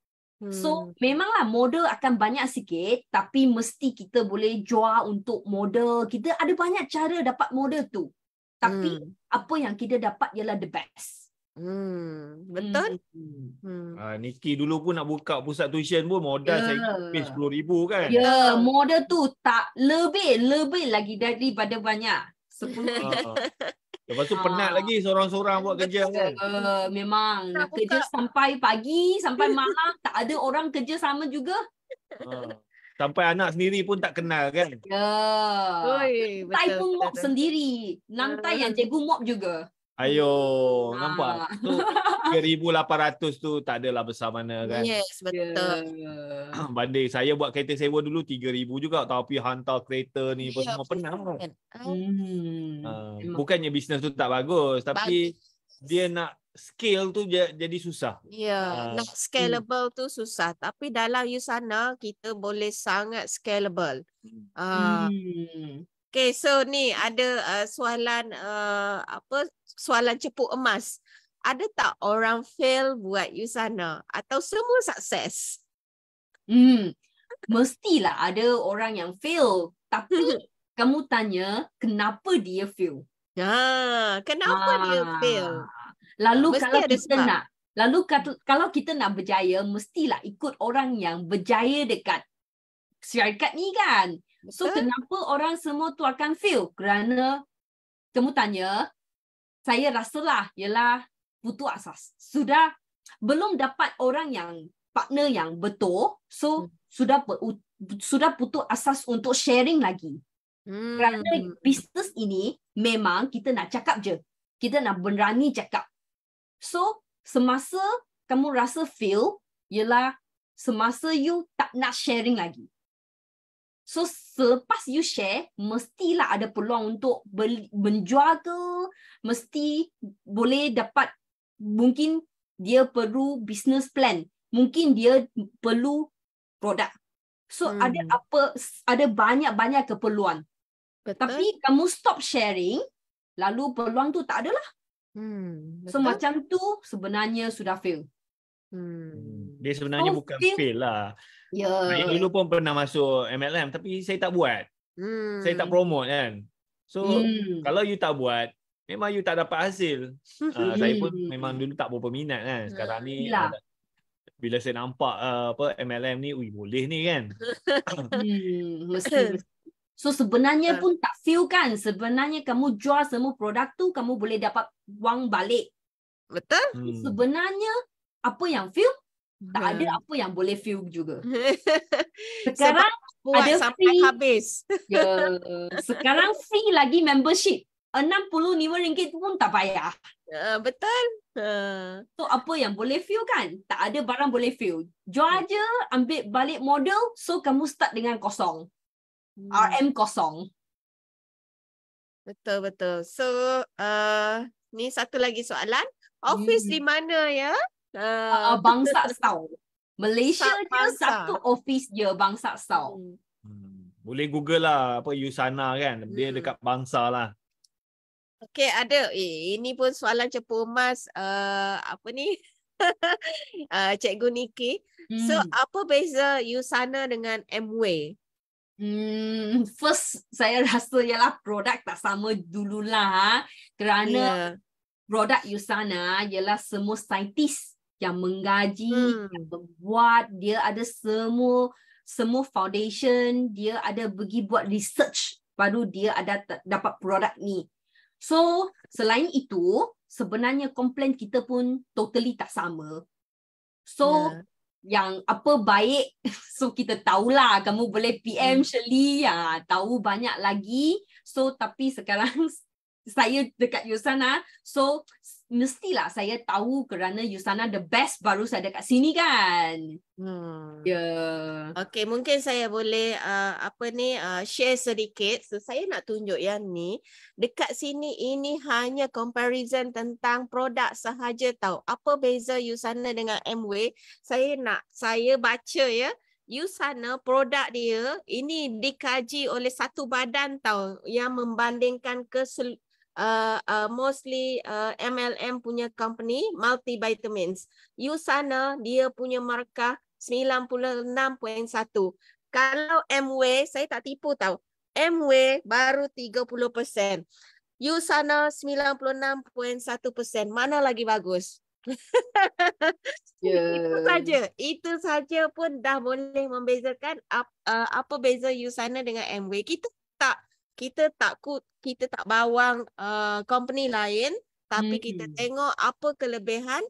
So hmm. memanglah model akan banyak sikit tapi mesti kita boleh jual untuk model. Kita ada banyak cara dapat model tu. Tapi hmm. apa yang kita dapat ialah the best. Hmm, hmm. betul. Hmm. hmm. Ah Niki dulu pun nak buka pusat tuition pun modal yeah. saya pay 10000 kan. Ya, yeah, modal tu tak lebih lebih lagi daripada banyak. 10000. (laughs) Lepas tu ha. penat lagi seorang-seorang buat kerja kan. Uh, memang nak kerja buka. sampai pagi, sampai (laughs) malam tak ada orang kerja sama juga. Ha. Sampai anak sendiri pun tak kenal kan. Ya. Oi, Tai pun mop sendiri. Nantai ah. yang cikgu mop juga. Ayo, ah. nampak? Tu, 3,800 (laughs) tu tak adalah besar mana kan? Yes, ya. betul. (coughs) Banding, saya buat kereta sewa dulu 3,000 juga. Tapi hantar kereta ni yeah, pun semua penat. Kan? Hmm. Uh, bukannya bisnes tu tak bagus. Tapi bagus. dia nak scale tu jadi susah. Ya, yeah. uh, nak hmm. scalable tu susah. Tapi dalam you sana, kita boleh sangat scalable. Uh, hmm. Okay, so ni ada uh, soalan uh, apa soalan cepuk emas. Ada tak orang fail buat you sana atau semua sukses? Hmm. Mestilah ada orang yang fail. Tapi (laughs) kamu tanya kenapa dia fail? Ha, kenapa ha. dia fail? Lalu Mesti kalau kita sebab. nak lalu kalau kita nak berjaya mestilah ikut orang yang berjaya dekat syarikat ni kan. So Betul. kenapa orang semua tu akan fail? Kerana kamu tanya saya rasalah ialah putus asas. Sudah belum dapat orang yang partner yang betul, so hmm. sudah sudah putus asas untuk sharing lagi. Hmm. Kerana bisnes ini memang kita nak cakap je. Kita nak berani cakap. So, semasa kamu rasa feel ialah semasa you tak nak sharing lagi. So selepas you share, mestilah ada peluang untuk beli, menjual ke, mesti boleh dapat mungkin dia perlu business plan, mungkin dia perlu produk. So hmm. ada apa ada banyak-banyak keperluan. Betul. Tapi kamu stop sharing, lalu peluang tu tak adalah. Hmm. Betul. So macam tu sebenarnya sudah fail. Hmm. Dia sebenarnya so, bukan fail, fail lah. Yeah. Ya. dulu pun pernah masuk MLM tapi saya tak buat. Hmm. Saya tak promote kan. So hmm. kalau you tak buat, memang you tak dapat hasil. uh, saya pun memang dulu tak berapa minat kan. Sekarang hmm. ni bila saya nampak uh, apa MLM ni, ui boleh ni kan. (laughs) hmm, (coughs) mesti, So sebenarnya ah. pun tak feel kan. Sebenarnya kamu jual semua produk tu, kamu boleh dapat wang balik. Betul. Hmm. Sebenarnya apa yang feel? Tak ada yeah. Hmm. apa yang boleh feel juga. (laughs) Sekarang Sebab ada buat fee. habis. Yeah. Sekarang free lagi membership. enam puluh rm ringgit pun tak payah. Uh, betul. Uh. So apa yang boleh feel kan? Tak ada barang boleh feel. Jual hmm. je ambil balik model so kamu start dengan kosong. Hmm. RM kosong. Betul, betul. So uh, ni satu lagi soalan. Office hmm. di mana ya? uh, uh, bangsa tau. Malaysia je satu office je bangsa tau. Hmm. hmm. Boleh Google lah apa Yusana kan. Dia hmm. dekat bangsa lah. Okay ada. Eh, ini pun soalan cepu emas. Uh, apa ni? uh, (laughs) Cikgu Niki. Hmm. So apa beza Yusana dengan Mway Hmm, first saya (laughs) rasa ialah produk tak sama dululah ha? kerana yeah. produk Yusana ialah semua saintis yang menggaji, hmm. yang membuat, dia ada semua semua foundation, dia ada pergi buat research baru dia ada dapat produk ni. So, selain itu, sebenarnya komplain kita pun totally tak sama. So, yeah. yang apa baik, (laughs) so kita tahulah kamu boleh PM hmm. Shirley, ya, tahu banyak lagi. So, tapi sekarang (laughs) saya dekat Yusana, so mestilah saya tahu kerana Yusana the best baru saya dekat sini kan. Hmm. Yeah. Okay, mungkin saya boleh uh, apa ni uh, share sedikit. So, saya nak tunjuk yang ni. Dekat sini ini hanya comparison tentang produk sahaja tahu Apa beza Yusana dengan MW? Saya nak saya baca ya. Yusana produk dia ini dikaji oleh satu badan tau yang membandingkan kesel uh, uh, mostly uh, MLM punya company multivitamins. You sana dia punya markah 96.1. Kalau MW saya tak tipu tau. MW baru 30%. You sana 96.1%. Mana lagi bagus? (laughs) yeah. Itu saja. Itu saja pun dah boleh membezakan apa, uh, apa beza you sana dengan MW. Kita tak kita tak takut kita tak bawang uh, company lain tapi hmm. kita tengok apa kelebihan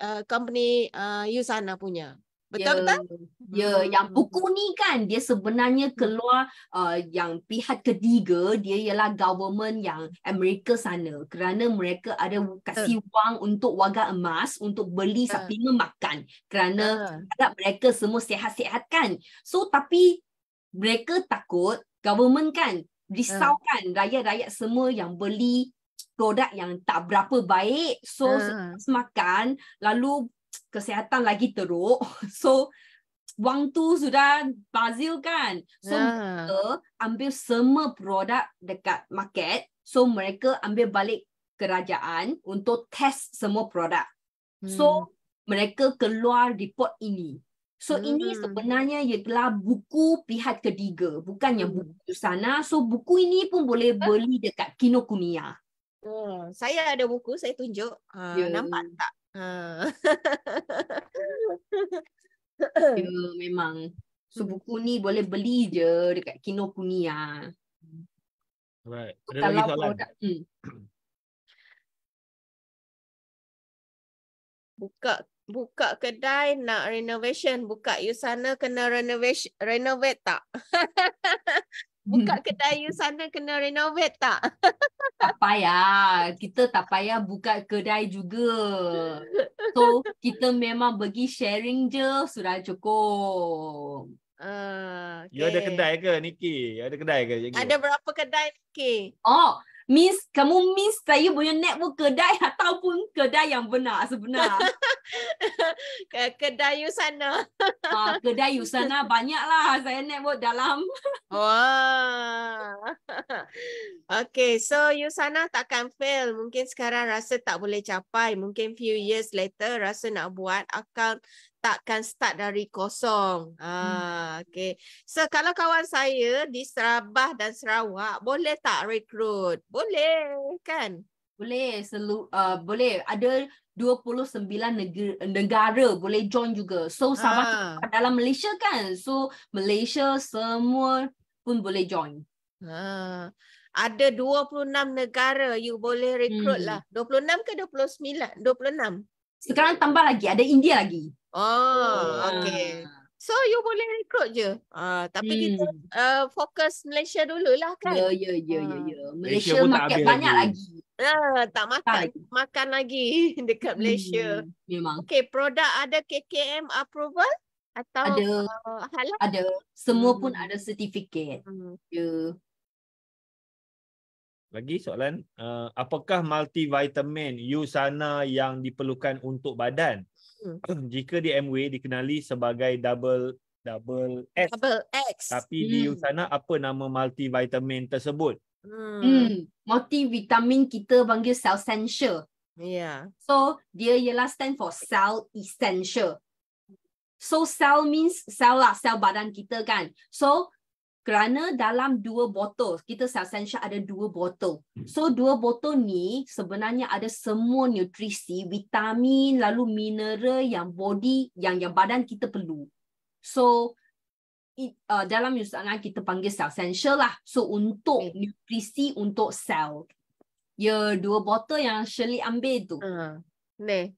uh, company uh, eh, you sana punya betul tak ya, ya yang hmm. buku ni kan dia sebenarnya hmm. keluar uh, yang pihak ketiga dia ialah government yang Amerika sana kerana mereka ada hmm. kasih uh. wang untuk warga emas untuk beli uh. suplemen makan kerana uh. mereka semua sihat-sihat kan so tapi mereka takut government kan risaukan uh. rakyat-rakyat semua yang beli produk yang tak berapa baik so uh. Ah. semakan lalu kesihatan lagi teruk (laughs) so wang tu sudah bazil kan so uh. mereka ambil semua produk dekat market so mereka ambil balik kerajaan untuk test semua produk hmm. so mereka keluar report ini So hmm. ini sebenarnya ialah buku pihak ketiga, bukannya hmm. buku sana. So buku ini pun boleh beli dekat Kinokuniya. Oh, Saya ada buku, saya tunjuk. Ha, yeah. Nampak tak? Ha. (laughs) yeah, memang. So hmm. buku ni boleh beli je dekat Kinokuniya. Right. Ada lagi soalan? Tak, hmm. (clears throat) Buka buka kedai nak renovation buka you sana kena renovate renovate tak (laughs) buka hmm. kedai you sana kena renovate tak (laughs) tak payah kita tak payah buka kedai juga so kita memang bagi sharing je sudah cukup Uh, ah, okay. You ada kedai ke Niki? Ada kedai ke Ada berapa kedai Niki? Oh, Miss, kamu miss saya punya network kedai (laughs) ataupun kedai yang benar sebenar. (laughs) kedai you sana. Ha, (laughs) ah, kedai you sana banyaklah saya network dalam. Wah. Okay, so you sana takkan fail. Mungkin sekarang rasa tak boleh capai. Mungkin few years later rasa nak buat account takkan start dari kosong. Ah, hmm. okay. So kalau kawan saya di Sarawak dan Sarawak boleh tak rekrut? Boleh kan? Boleh selu uh, boleh ada 29 negara, negara boleh join juga. So sama ha. Ah. dalam Malaysia kan. So Malaysia semua pun boleh join. Ha. Ada 26 negara you boleh rekrut hmm. lah. 26 ke 29? 26. Sekarang tambah lagi ada India lagi. Ah, oh, okay. Ah. So you boleh recruit je. Ah, uh, tapi hmm. kita uh, fokus Malaysia dululah kan. Ya, ya, ya, ya, ya. Malaysia, Malaysia market banyak lagi. lagi. Uh, tak makan tak. makan lagi (laughs) dekat hmm, Malaysia. Hmm, memang. Okay, produk ada KKM approval atau ada uh, halal? Ada. Semua hmm. pun ada sertifikat. Hmm. Ya. Yeah lagi soalan uh, apakah multivitamin usana yang diperlukan untuk badan hmm. (clears throat) jika di MW dikenali sebagai double double X, double X. tapi hmm. di usana apa nama multivitamin tersebut hmm. hmm. multivitamin kita panggil cell essential yeah so dia ialah stand for cell essential so cell means cell lah cell badan kita kan so kerana dalam dua botol kita Sasensha ada dua botol. So dua botol ni sebenarnya ada semua nutrisi, vitamin lalu mineral yang body yang yang badan kita perlu. So it, uh, dalam usaha kita panggil Sasensha lah. So untuk okay. nutrisi untuk sel. Ya dua botol yang Shirley ambil tu. Uh, ah, ne.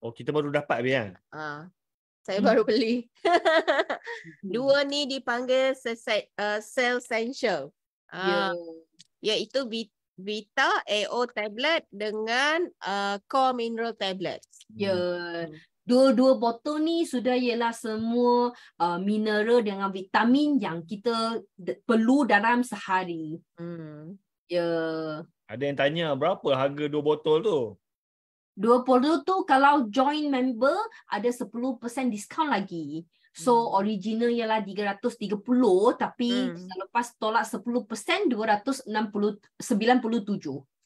Oh kita baru dapat Bian. Ah. Uh. Saya hmm. baru beli. (laughs) Dua ni dipanggil uh, cell essential. Uh, yeah. yaitu Vita AO tablet dengan uh, core mineral tablet. Ya. Yeah. Hmm. Dua-dua botol ni sudah ialah semua uh, mineral dengan vitamin yang kita perlu dalam sehari. Hmm. Ya. Yeah. Ada yang tanya berapa harga dua botol tu? 20 tu kalau join member ada 10% diskaun lagi. So hmm. original ialah 330 tapi hmm. selepas tolak 10% 297.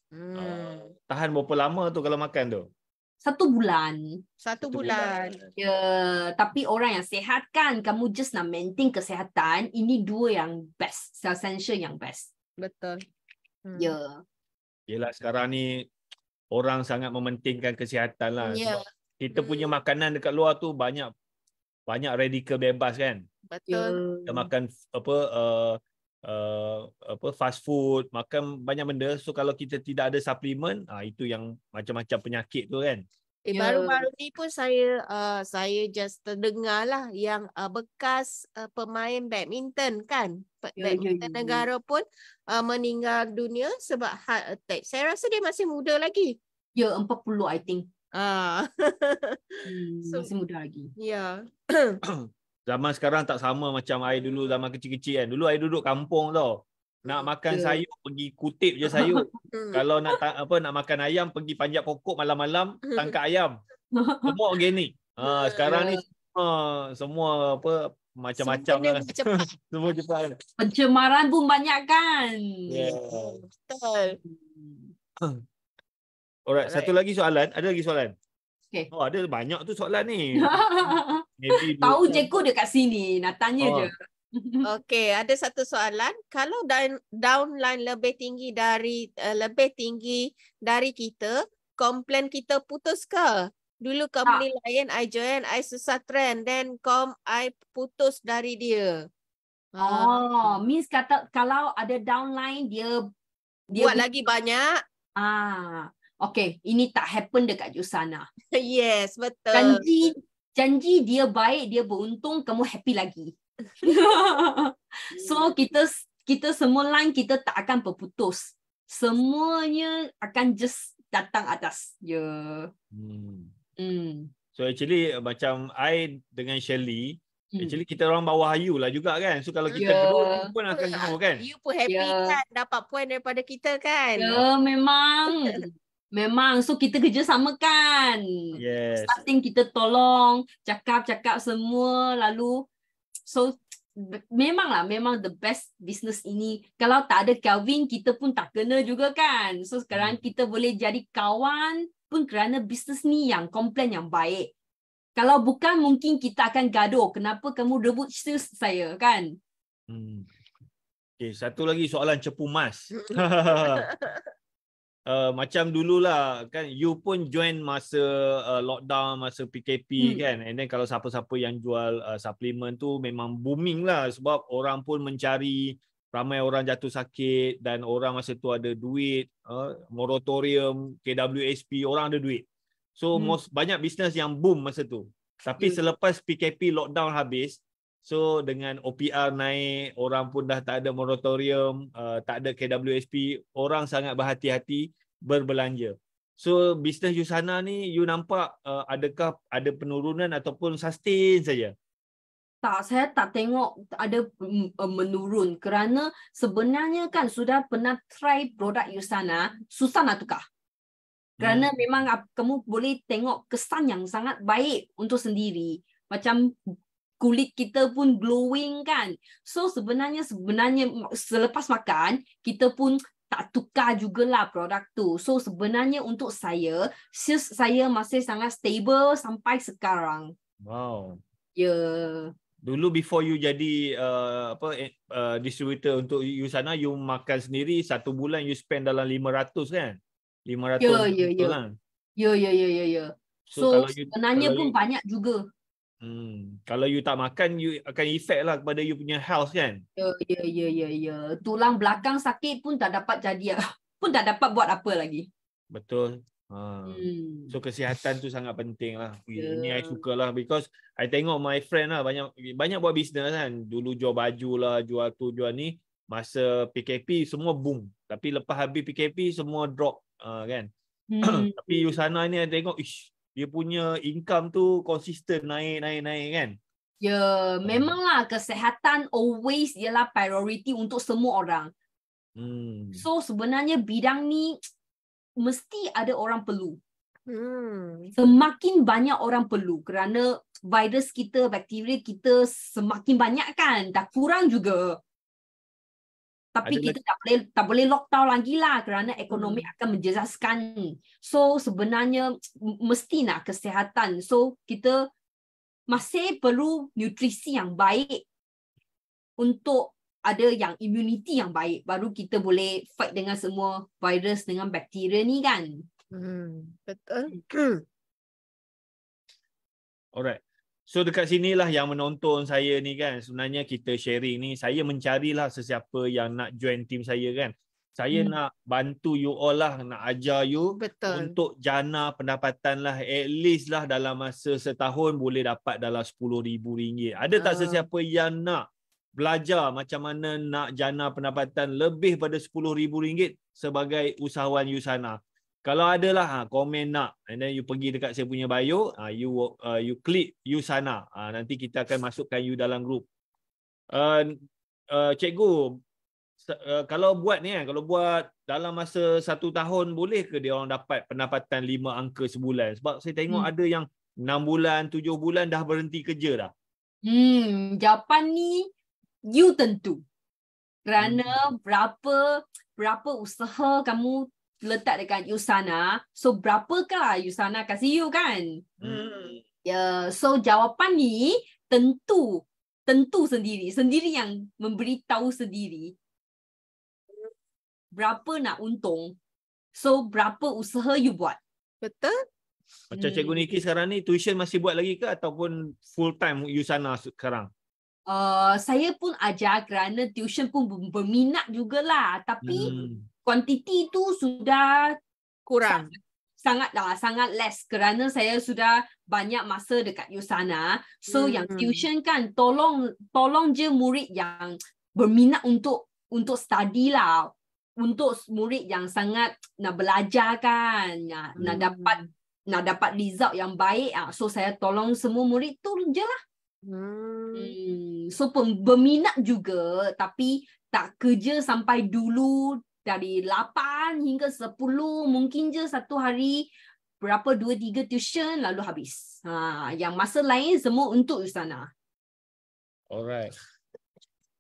Hmm. Uh, tahan berapa lama tu kalau makan tu? Satu bulan. Satu bulan. Ya, yeah. tapi orang yang sehat kan, kamu just nak maintain kesehatan, ini dua yang best, essential yang best. Betul. Hmm. Ya. Yeah. Yelah sekarang ni orang sangat mementingkan kesihatan lah. Yeah. Sebab kita punya mm. makanan dekat luar tu banyak banyak radikal bebas kan. Betul. Ya. Kita makan apa uh, uh, apa fast food, makan banyak benda. So kalau kita tidak ada suplemen, uh, ah, itu yang macam-macam penyakit tu kan. Eh, ya. baru-baru ni pun saya uh, saya just terdengar lah yang uh, bekas uh, pemain badminton kan ya, ya, badminton negara pun uh, meninggal dunia sebab heart attack. Saya rasa dia masih muda lagi. Ya, 40 I think. Ah. (laughs) hmm, so, masih muda lagi. Ya. Yeah. (coughs) zaman sekarang tak sama macam saya dulu zaman kecil-kecil kan. Dulu saya duduk kampung tau nak makan yeah. sayur pergi kutip je sayur (laughs) hmm. kalau nak apa nak makan ayam pergi panjat pokok malam-malam hmm. tangkap ayam semua organik (laughs) ha sekarang ni ya. semua semua apa macam-macam lah. (laughs) semua cepat pencemaran pun banyak kan ya. betul yeah. (clears throat) alright, alright satu lagi soalan ada lagi soalan Okay. Oh ada banyak tu soalan ni. Tahu je kau dekat sini nak tanya oh. je. (laughs) Okey, ada satu soalan. Kalau downline lebih tinggi dari uh, lebih tinggi dari kita, komplain kita putus ke? Dulu company tak. lain I join, I susah trend, then com I putus dari dia. Ah. Oh, uh. miss kata kalau ada downline dia dia buat lagi banyak. Ah, okey, ini tak happen dekat Jusana. (laughs) yes, betul. Janji janji dia baik, dia beruntung, kamu happy lagi. (laughs) so kita kita semua line kita tak akan berputus. Semuanya akan just datang atas. Yeah. Hmm. Hmm. So actually uh, macam I dengan Shelly, hmm. actually kita orang bawa Ayu lah juga kan. So kalau kita yeah. keluar pun akan kena kan. You pun happy yeah. kan dapat point daripada kita kan. Ya yeah, memang. (laughs) Memang so kita kerjasama kan. Yes. Starting kita tolong cakap-cakap semua lalu So memanglah memang the best business ini kalau tak ada Kelvin kita pun tak kena juga kan. So sekarang hmm. kita boleh jadi kawan pun kerana business ni yang komplain yang baik. Kalau bukan mungkin kita akan gaduh kenapa kamu rebut sales saya kan. Hmm. Okay, satu lagi soalan cepu mas. (laughs) (laughs) Uh, macam dululah kan you pun join masa uh, lockdown masa PKP hmm. kan and then kalau siapa-siapa yang jual uh, suplemen tu memang booming lah sebab orang pun mencari ramai orang jatuh sakit dan orang masa tu ada duit uh, moratorium KWSP orang ada duit so hmm. most banyak bisnes yang boom masa tu tapi hmm. selepas PKP lockdown habis So dengan OPR naik, orang pun dah tak ada moratorium, uh, tak ada KWSP, orang sangat berhati-hati berbelanja. So bisnes you ni, you nampak uh, adakah ada penurunan ataupun sustain saja? Tak, saya tak tengok ada mm, uh, menurun kerana sebenarnya kan sudah pernah try produk you susah nak tukar. Kerana hmm. memang kamu boleh tengok kesan yang sangat baik untuk sendiri. Macam kulit kita pun glowing kan. So sebenarnya sebenarnya selepas makan kita pun tak tukar jugalah produk tu. So sebenarnya untuk saya, sales saya masih sangat stable sampai sekarang. Wow. Ya. Yeah. Dulu before you jadi uh, apa eh, uh, distributor untuk you sana you makan sendiri satu bulan you spend dalam 500 kan? 500 yeah, yeah, yeah. Kan? Ya, ya, ya, ya, ya. So, so sebenarnya you, pun you, banyak juga. Hmm. Kalau you tak makan, you akan efek lah kepada you punya health kan? Ya, ya, ya, ya. ya. Tulang belakang sakit pun tak dapat jadi. (laughs) Pun tak dapat buat apa lagi. Betul. Ha. Hmm. So kesihatan tu sangat penting lah. Yeah. Ini ya. I suka lah. Because I tengok my friend lah. Banyak banyak buat bisnes kan. Dulu jual baju lah. Jual tu, jual ni. Masa PKP semua boom. Tapi lepas habis PKP semua drop. Uh, kan? Hmm. (clears throat) Tapi you sana ni I tengok. Ish, dia punya income tu konsisten naik naik naik kan ya yeah, hmm. memanglah kesihatan always ialah priority untuk semua orang hmm so sebenarnya bidang ni (tsk) mesti ada orang perlu hmm semakin banyak orang perlu kerana virus kita bakteria kita semakin banyak kan tak kurang juga tapi Ada kita tak boleh tak boleh lockdown lagi lah kerana ekonomi hmm. akan menjelaskan. So sebenarnya mesti nak kesihatan. So kita masih perlu nutrisi yang baik untuk ada yang imuniti yang baik baru kita boleh fight dengan semua virus dengan bakteria ni kan. Hmm, betul. Hmm. (clears throat) Alright. So dekat sinilah yang menonton saya ni kan sebenarnya kita sharing ni saya mencarilah sesiapa yang nak join team saya kan. Saya hmm. nak bantu you all lah nak ajar you Betul. untuk jana pendapatan lah at least lah dalam masa setahun boleh dapat dalam RM10,000. Ada tak uh. sesiapa yang nak belajar macam mana nak jana pendapatan lebih pada RM10,000 sebagai usahawan you sana? kalau ada lah ha, komen nak and then you pergi dekat saya punya bio ha, you uh, you click you sana ha, nanti kita akan masukkan you dalam group uh, uh, cikgu kalau buat ni kan, kalau buat dalam masa satu tahun boleh ke dia orang dapat pendapatan lima angka sebulan sebab saya tengok hmm. ada yang enam bulan tujuh bulan dah berhenti kerja dah hmm jawapan ni you tentu kerana hmm. berapa berapa usaha kamu letak dekat Yusana. So berapakah Yusana kasih you kan? Hmm. Yeah. So jawapan ni tentu tentu sendiri sendiri yang memberitahu sendiri berapa nak untung. So berapa usaha you buat? Betul. Macam hmm. cikgu Niki sekarang ni tuition masih buat lagi ke ataupun full time Yusana sekarang? Uh, saya pun ajar kerana tuition pun berminat jugalah. Tapi hmm kuantiti tu sudah kurang sangat dah sangat less kerana saya sudah banyak masa dekat Yusana so hmm yang tuition kan tolong tolong je murid yang berminat untuk untuk study lah untuk murid yang sangat nak belajar kan nak, hmm nak dapat nak dapat result yang baik ah so saya tolong semua murid tu je lah mm. so pem, berminat juga tapi tak kerja sampai dulu dari lapan hingga sepuluh, mungkin je satu hari berapa dua tiga tuition lalu habis. Ha yang masa lain semua untuk usana. Alright.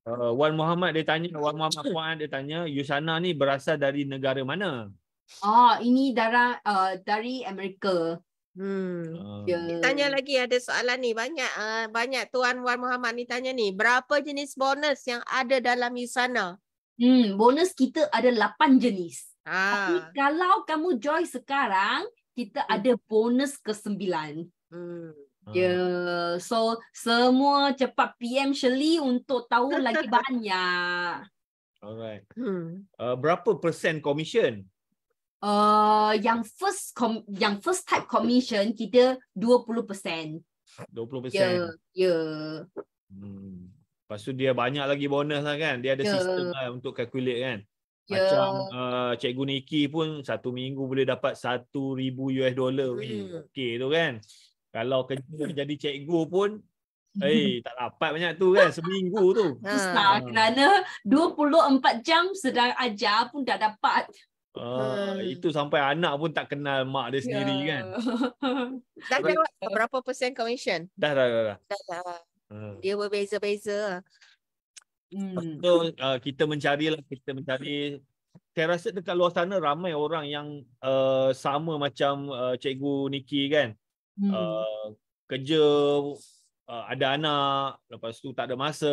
Uh, Wan Muhammad dia tanya Wan Muhammad Puan dia tanya Yusana ni berasal dari negara mana? Oh ini dari uh, dari Amerika. Hmm. Uh. Dia tanya lagi ada soalan ni banyak uh, banyak tuan Wan Muhammad ni tanya ni berapa jenis bonus yang ada dalam Yusana? Uh, Hmm, bonus kita ada lapan jenis. Ah. Tapi kalau kamu join sekarang, kita hmm. ada bonus ke sembilan. Hmm. Yeah. So, semua cepat PM Shirley untuk tahu lagi (laughs) banyak. Alright. Hmm. Uh, berapa persen komisen? Uh, yang first com- yang first type commission kita 20%. 20%. Ya. Yeah. Ya. Yeah. Hmm. Lepas tu dia banyak lagi bonus lah kan. Dia ada yeah. sistem lah untuk calculate kan. Yeah. Macam uh, cikgu Niki pun satu minggu boleh dapat satu ribu US dollar. Mm. Okay tu kan. Kalau kerja hmm. jadi cikgu pun hmm. Eh, hey, tak dapat banyak tu kan seminggu tu. Ha. (laughs) Ha. Kerana 24 jam sedang ajar pun dah dapat. Uh, ha. Itu sampai anak pun tak kenal mak dia ya. sendiri ya. kan. (laughs) Dah jawab berapa persen komisen? Dah, dah, dah. dah. dah, dah. Hmm. Dia berbeza-beza. Hmm. So, uh, kita mencarilah, kita mencari. Saya rasa dekat luar sana ramai orang yang uh, sama macam uh, Cikgu Niki kan. Hmm. Uh, kerja, uh, ada anak, lepas tu tak ada masa.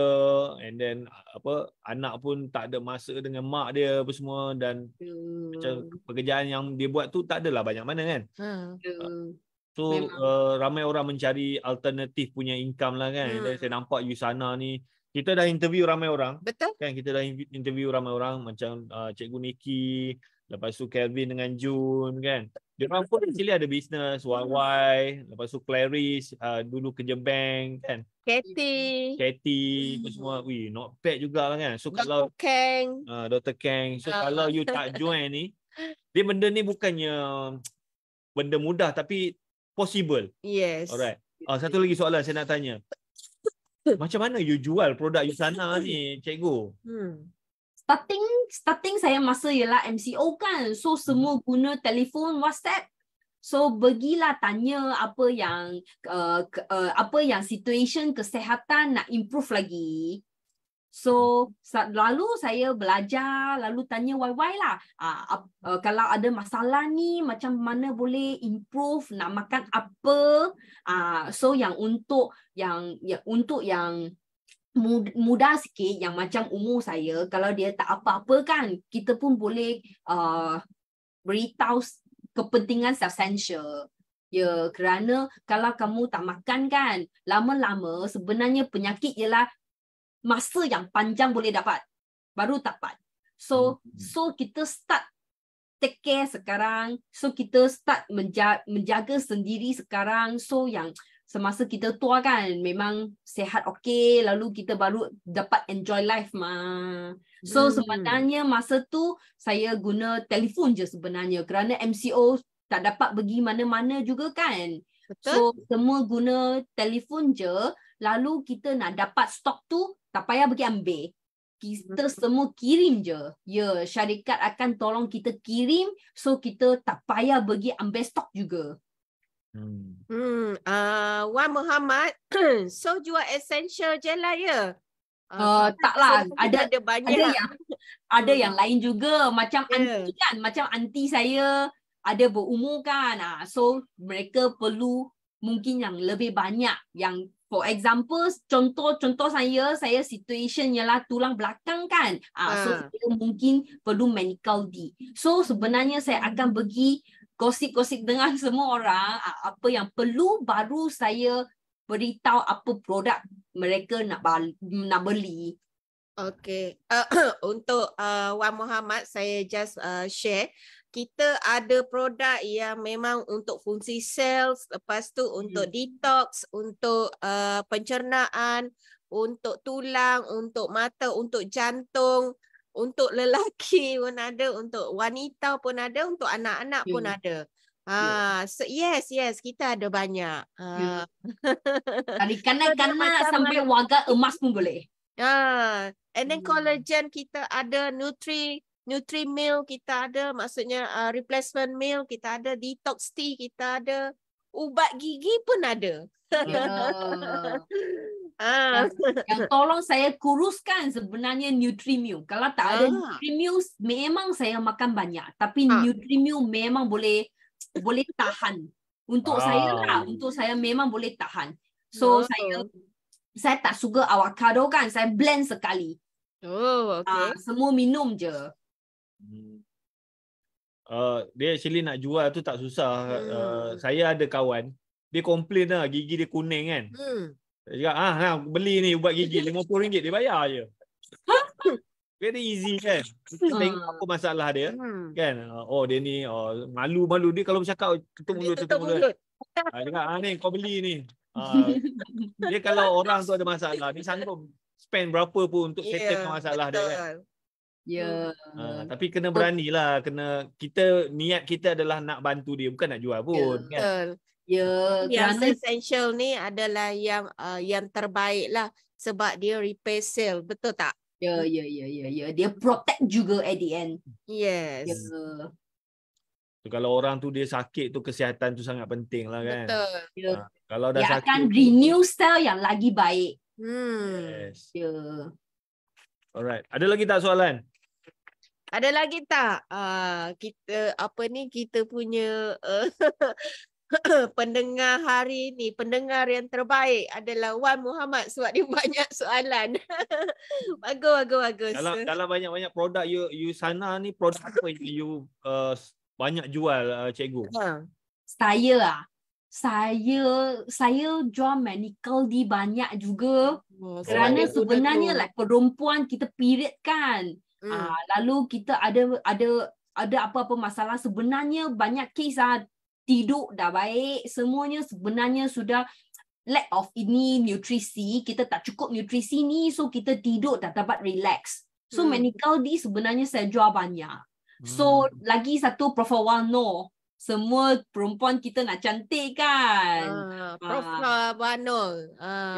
And then, apa, anak pun tak ada masa dengan mak dia apa semua. Dan hmm. macam pekerjaan yang dia buat tu tak adalah banyak mana kan. Hmm. Uh, So uh, ramai orang mencari alternatif punya income lah kan. Hmm. Saya nampak you sana ni. Kita dah interview ramai orang. Betul. Kan kita dah interview ramai orang macam uh, Cikgu Niki, lepas tu Kelvin dengan June, kan. Dia orang pun actually ada bisnes, hmm. YY, lepas tu Clarice, uh, dulu kerja bank kan. Katie. Katie, hmm. semua. Wih, not bad juga lah kan. So, Dr. kalau, Kang. Uh, ah, Dr. Kang. So, oh. kalau you tak join ni, dia benda ni bukannya benda mudah tapi possible. Yes. Alright. Uh, satu lagi soalan saya nak tanya. (laughs) Macam mana you jual produk you sana ni, cikgu? Hmm. Starting starting saya masa ialah MCO kan. So hmm. semua hmm. guna telefon WhatsApp. So pergilah tanya apa yang uh, uh, apa yang situation kesihatan nak improve lagi. So lalu saya belajar, lalu tanya why-why lah. Uh, uh, kalau ada masalah ni, macam mana boleh improve, nak makan apa. Uh, so yang untuk yang, yang untuk yang muda, muda sikit, yang macam umur saya, kalau dia tak apa-apa kan, kita pun boleh uh, beritahu kepentingan substantial. Ya, kerana kalau kamu tak makan kan, lama-lama sebenarnya penyakit ialah masa yang panjang boleh dapat baru tak dapat so hmm. so kita start take care sekarang so kita start menjaga, menjaga sendiri sekarang so yang semasa kita tua kan memang sehat okey lalu kita baru dapat enjoy life mah so hmm. sebenarnya masa tu saya guna telefon je sebenarnya kerana MCO tak dapat pergi mana-mana juga kan Betul. so semua guna telefon je lalu kita nak dapat stok tu tak payah pergi ambil kita mhm. semua kirim je. Ya, syarikat akan tolong kita kirim so kita tak payah bagi ambil stok juga. Hmm. Hmm, uh, Wan Muhammad, (clears throat) so jual essential je lah ya. Uh, uh, taklah so, ada ada banyak ada lah. yang ada hmm. yang lain juga macam yeah. anti kan macam anti saya ada berumur kan. Ah, so mereka perlu mungkin yang lebih banyak yang for example contoh-contoh saya saya situation ialah tulang belakang kan ah uh, so saya mungkin perlu medical di so sebenarnya saya akan bagi gosip-gosip dengan (laughs) semua orang uh, apa yang perlu baru saya beritahu apa produk mereka nak bali, nak beli Okay, uh, eh, (coughs) untuk uh, Wan Muhammad saya just uh, share kita ada produk yang memang untuk fungsi sales, lepas tu untuk hmm. detox, untuk uh, pencernaan, untuk tulang, untuk mata, untuk jantung, untuk lelaki (laughs) pun ada, untuk wanita pun ada, untuk anak-anak hmm. pun ada. Ah, ha, yeah. so, yes, yes, kita ada banyak. Ah. Ha. Yeah. (laughs) Tadi kanak-kanak sampai warga emas pun boleh. Ha. And then hmm. collagen kita ada nutri nutri meal kita ada maksudnya uh, replacement meal kita ada detox tea kita ada ubat gigi pun ada. Yeah. Ya. (laughs) ha. yang, yang tolong saya kuruskan sebenarnya nutri meal. Kalau tak ada ah. nutri meal, memang saya makan banyak tapi ah. nutri meal memang boleh boleh tahan. Untuk wow. Ah. saya lah, untuk saya memang boleh tahan. So wow. saya saya tak suka avocado kan saya blend sekali oh ah, okay uh, semua minum je hmm. uh, dia actually nak jual tu tak susah uh, hmm. uh, saya ada kawan dia komplain lah gigi dia kuning kan hmm dia cakap ah nah, beli ni ubat gigi RM50 dia bayar je (laughs) Very easy kan Kita hmm. tengok hmm. apa masalah dia hmm. Kan uh, Oh dia ni oh, Malu-malu Dia kalau bercakap Ketuk mulut Ketuk mulut ah, Dia cakap ah, ni, Kau beli ni Uh, dia kalau orang tu ada masalah, dia sanggup spend berapa pun untuk ya, settle masalah betul. dia kan. Yeah. Ya. Uh, tapi kena beranilah, kena kita niat kita adalah nak bantu dia bukan nak jual pun yeah. kan. Betul. Ya, yeah, kerana essential ni adalah yang uh, yang terbaik lah sebab dia repair sale, betul tak? Ya, ya, ya, ya, ya. Dia protect juga at the end. Yes. Yeah. So, kalau orang tu dia sakit tu kesihatan tu sangat penting lah kan. Betul. Yeah. Ya. Uh. Kalau dah dia sakit, akan renew style yang lagi baik. Hmm. Yes. Yeah. Alright. Ada lagi tak soalan? Ada lagi tak? Uh, kita apa ni kita punya uh, (laughs) pendengar hari ni, pendengar yang terbaik adalah Wan Muhammad sebab dia (laughs) banyak soalan. (laughs) bagus bagus bagus. Kalau kalau banyak-banyak produk you you sana ni produk apa you uh, banyak jual uh, cikgu? Ha. Saya lah saya saya jual medical di banyak juga oh, kerana sebenarnya tu. like perempuan kita period kan hmm. uh, lalu kita ada ada ada apa-apa masalah sebenarnya banyak kes ah tidur dah baik semuanya sebenarnya sudah lack of ini nutrisi kita tak cukup nutrisi ni so kita tidur tak dapat relax so hmm. medical di sebenarnya saya jual banyak hmm. so lagi satu profile no semua perempuan kita nak cantik kan. Ah, ah. Prof ah. Ah, Banul. Ah.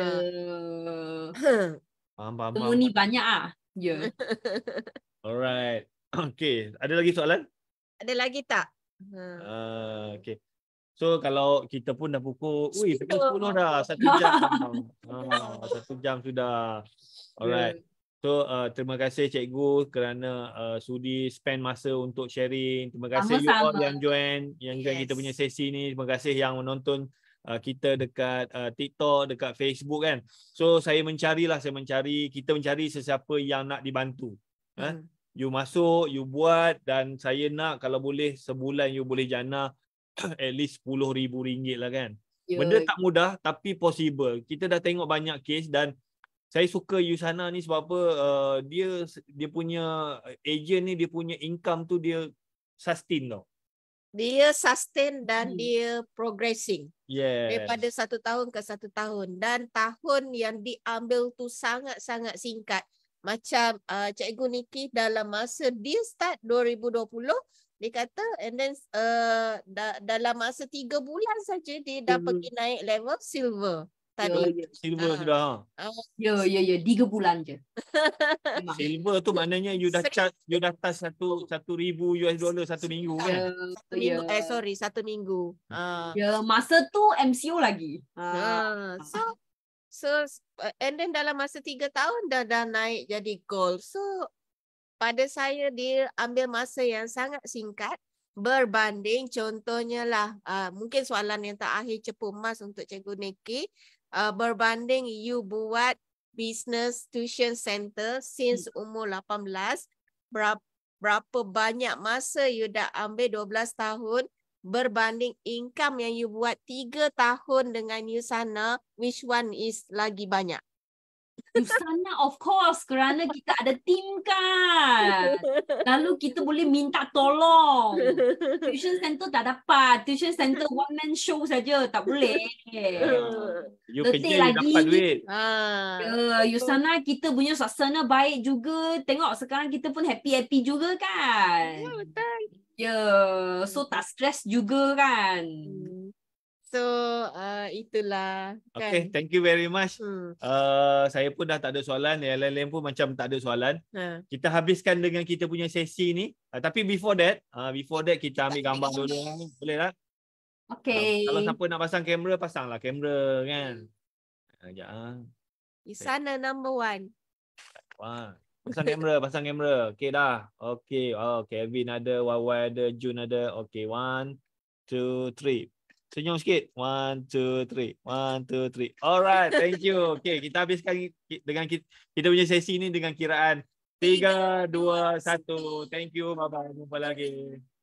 Yeah. Faham, faham, Temu faham. ni banyak ah. Ya. Yeah. (laughs) Alright. (coughs) Okay. Ada lagi soalan? Ada lagi tak? Ha. Uh, okay. So kalau kita pun dah pukul, wih, pukul 10 dah, satu jam. ha, (laughs) satu jam sudah. Alright. Yeah. So uh, terima kasih cikgu kerana uh, sudi spend masa untuk sharing. Terima kasih Sama-sama. you all yang join yang join yes. kita punya sesi ni. Terima kasih yang menonton uh, kita dekat uh, TikTok, dekat Facebook kan. So saya mencarilah saya mencari kita mencari sesiapa yang nak dibantu. Eh, hmm. Huh? You masuk, you buat dan saya nak kalau boleh sebulan you boleh jana (clears throat) at least RM10,000 lah kan. Yeah. Benda tak mudah tapi possible. Kita dah tengok banyak case dan saya suka Yusana ni sebab apa uh, dia dia punya eh, agent ni dia punya income tu dia sustain tau. Dia sustain dan hmm. dia progressing. Yes. Daripada satu tahun ke satu tahun dan tahun yang diambil tu sangat-sangat singkat. Macam uh, Cikgu Niki dalam masa dia start 2020 dia kata and then uh, da- dalam masa tiga bulan saja dia dah hmm. pergi naik level silver tadi. Yeah, silver uh. sudah. yo yo yo, Tiga bulan je. (laughs) silver tu maknanya you dah chat you dah touch satu, satu ribu US dollar satu minggu kan? Uh, satu ya, minggu. Yeah. Eh, sorry. Satu minggu. Uh. Ya, yeah, masa tu MCO lagi. Uh. Uh. So, so, and then dalam masa tiga tahun dah, dah naik jadi gold. So, pada saya dia ambil masa yang sangat singkat berbanding contohnya lah uh, mungkin soalan yang tak terakhir cepu emas untuk cikgu Niki uh, berbanding you buat business tuition center since hmm. umur 18 berapa, berapa banyak masa you dah ambil 12 tahun berbanding income yang you buat 3 tahun dengan you sana which one is lagi banyak Susana of course kerana kita ada team kan. Lalu kita boleh minta tolong. Tuition center tak dapat. Tuition center one man show saja tak boleh. You Letih kerja lagi. you dapat duit. Uh, ah. Yusana ya, kita punya suasana baik juga. Tengok sekarang kita pun happy-happy juga kan. Ya yeah, betul. Ya yeah. so tak stress juga kan. Hmm. So uh, itulah kan. Okay, thank you very much. Hmm. Uh, saya pun dah tak ada soalan, yang lain-lain pun macam tak ada soalan. Ha. Kita habiskan dengan kita punya sesi ni. Uh, tapi before that, uh, before that kita ambil gambar dulu. Boleh tak? Okay. Uh, kalau siapa nak pasang kamera, pasanglah kamera kan. Sekejap. Ah, uh, ah. Di sana number one. Wah. Pasang kamera, pasang kamera. Okay dah. Okay. Oh, Kevin ada, Wawai ada, Jun ada. Okay, one, two, three senyum sikit. One, two, three. One, two, three. Alright, thank you. Okay, kita habiskan dengan kita, kita punya sesi ni dengan kiraan. Tiga, dua, satu. Thank you. Bye-bye. Jumpa lagi.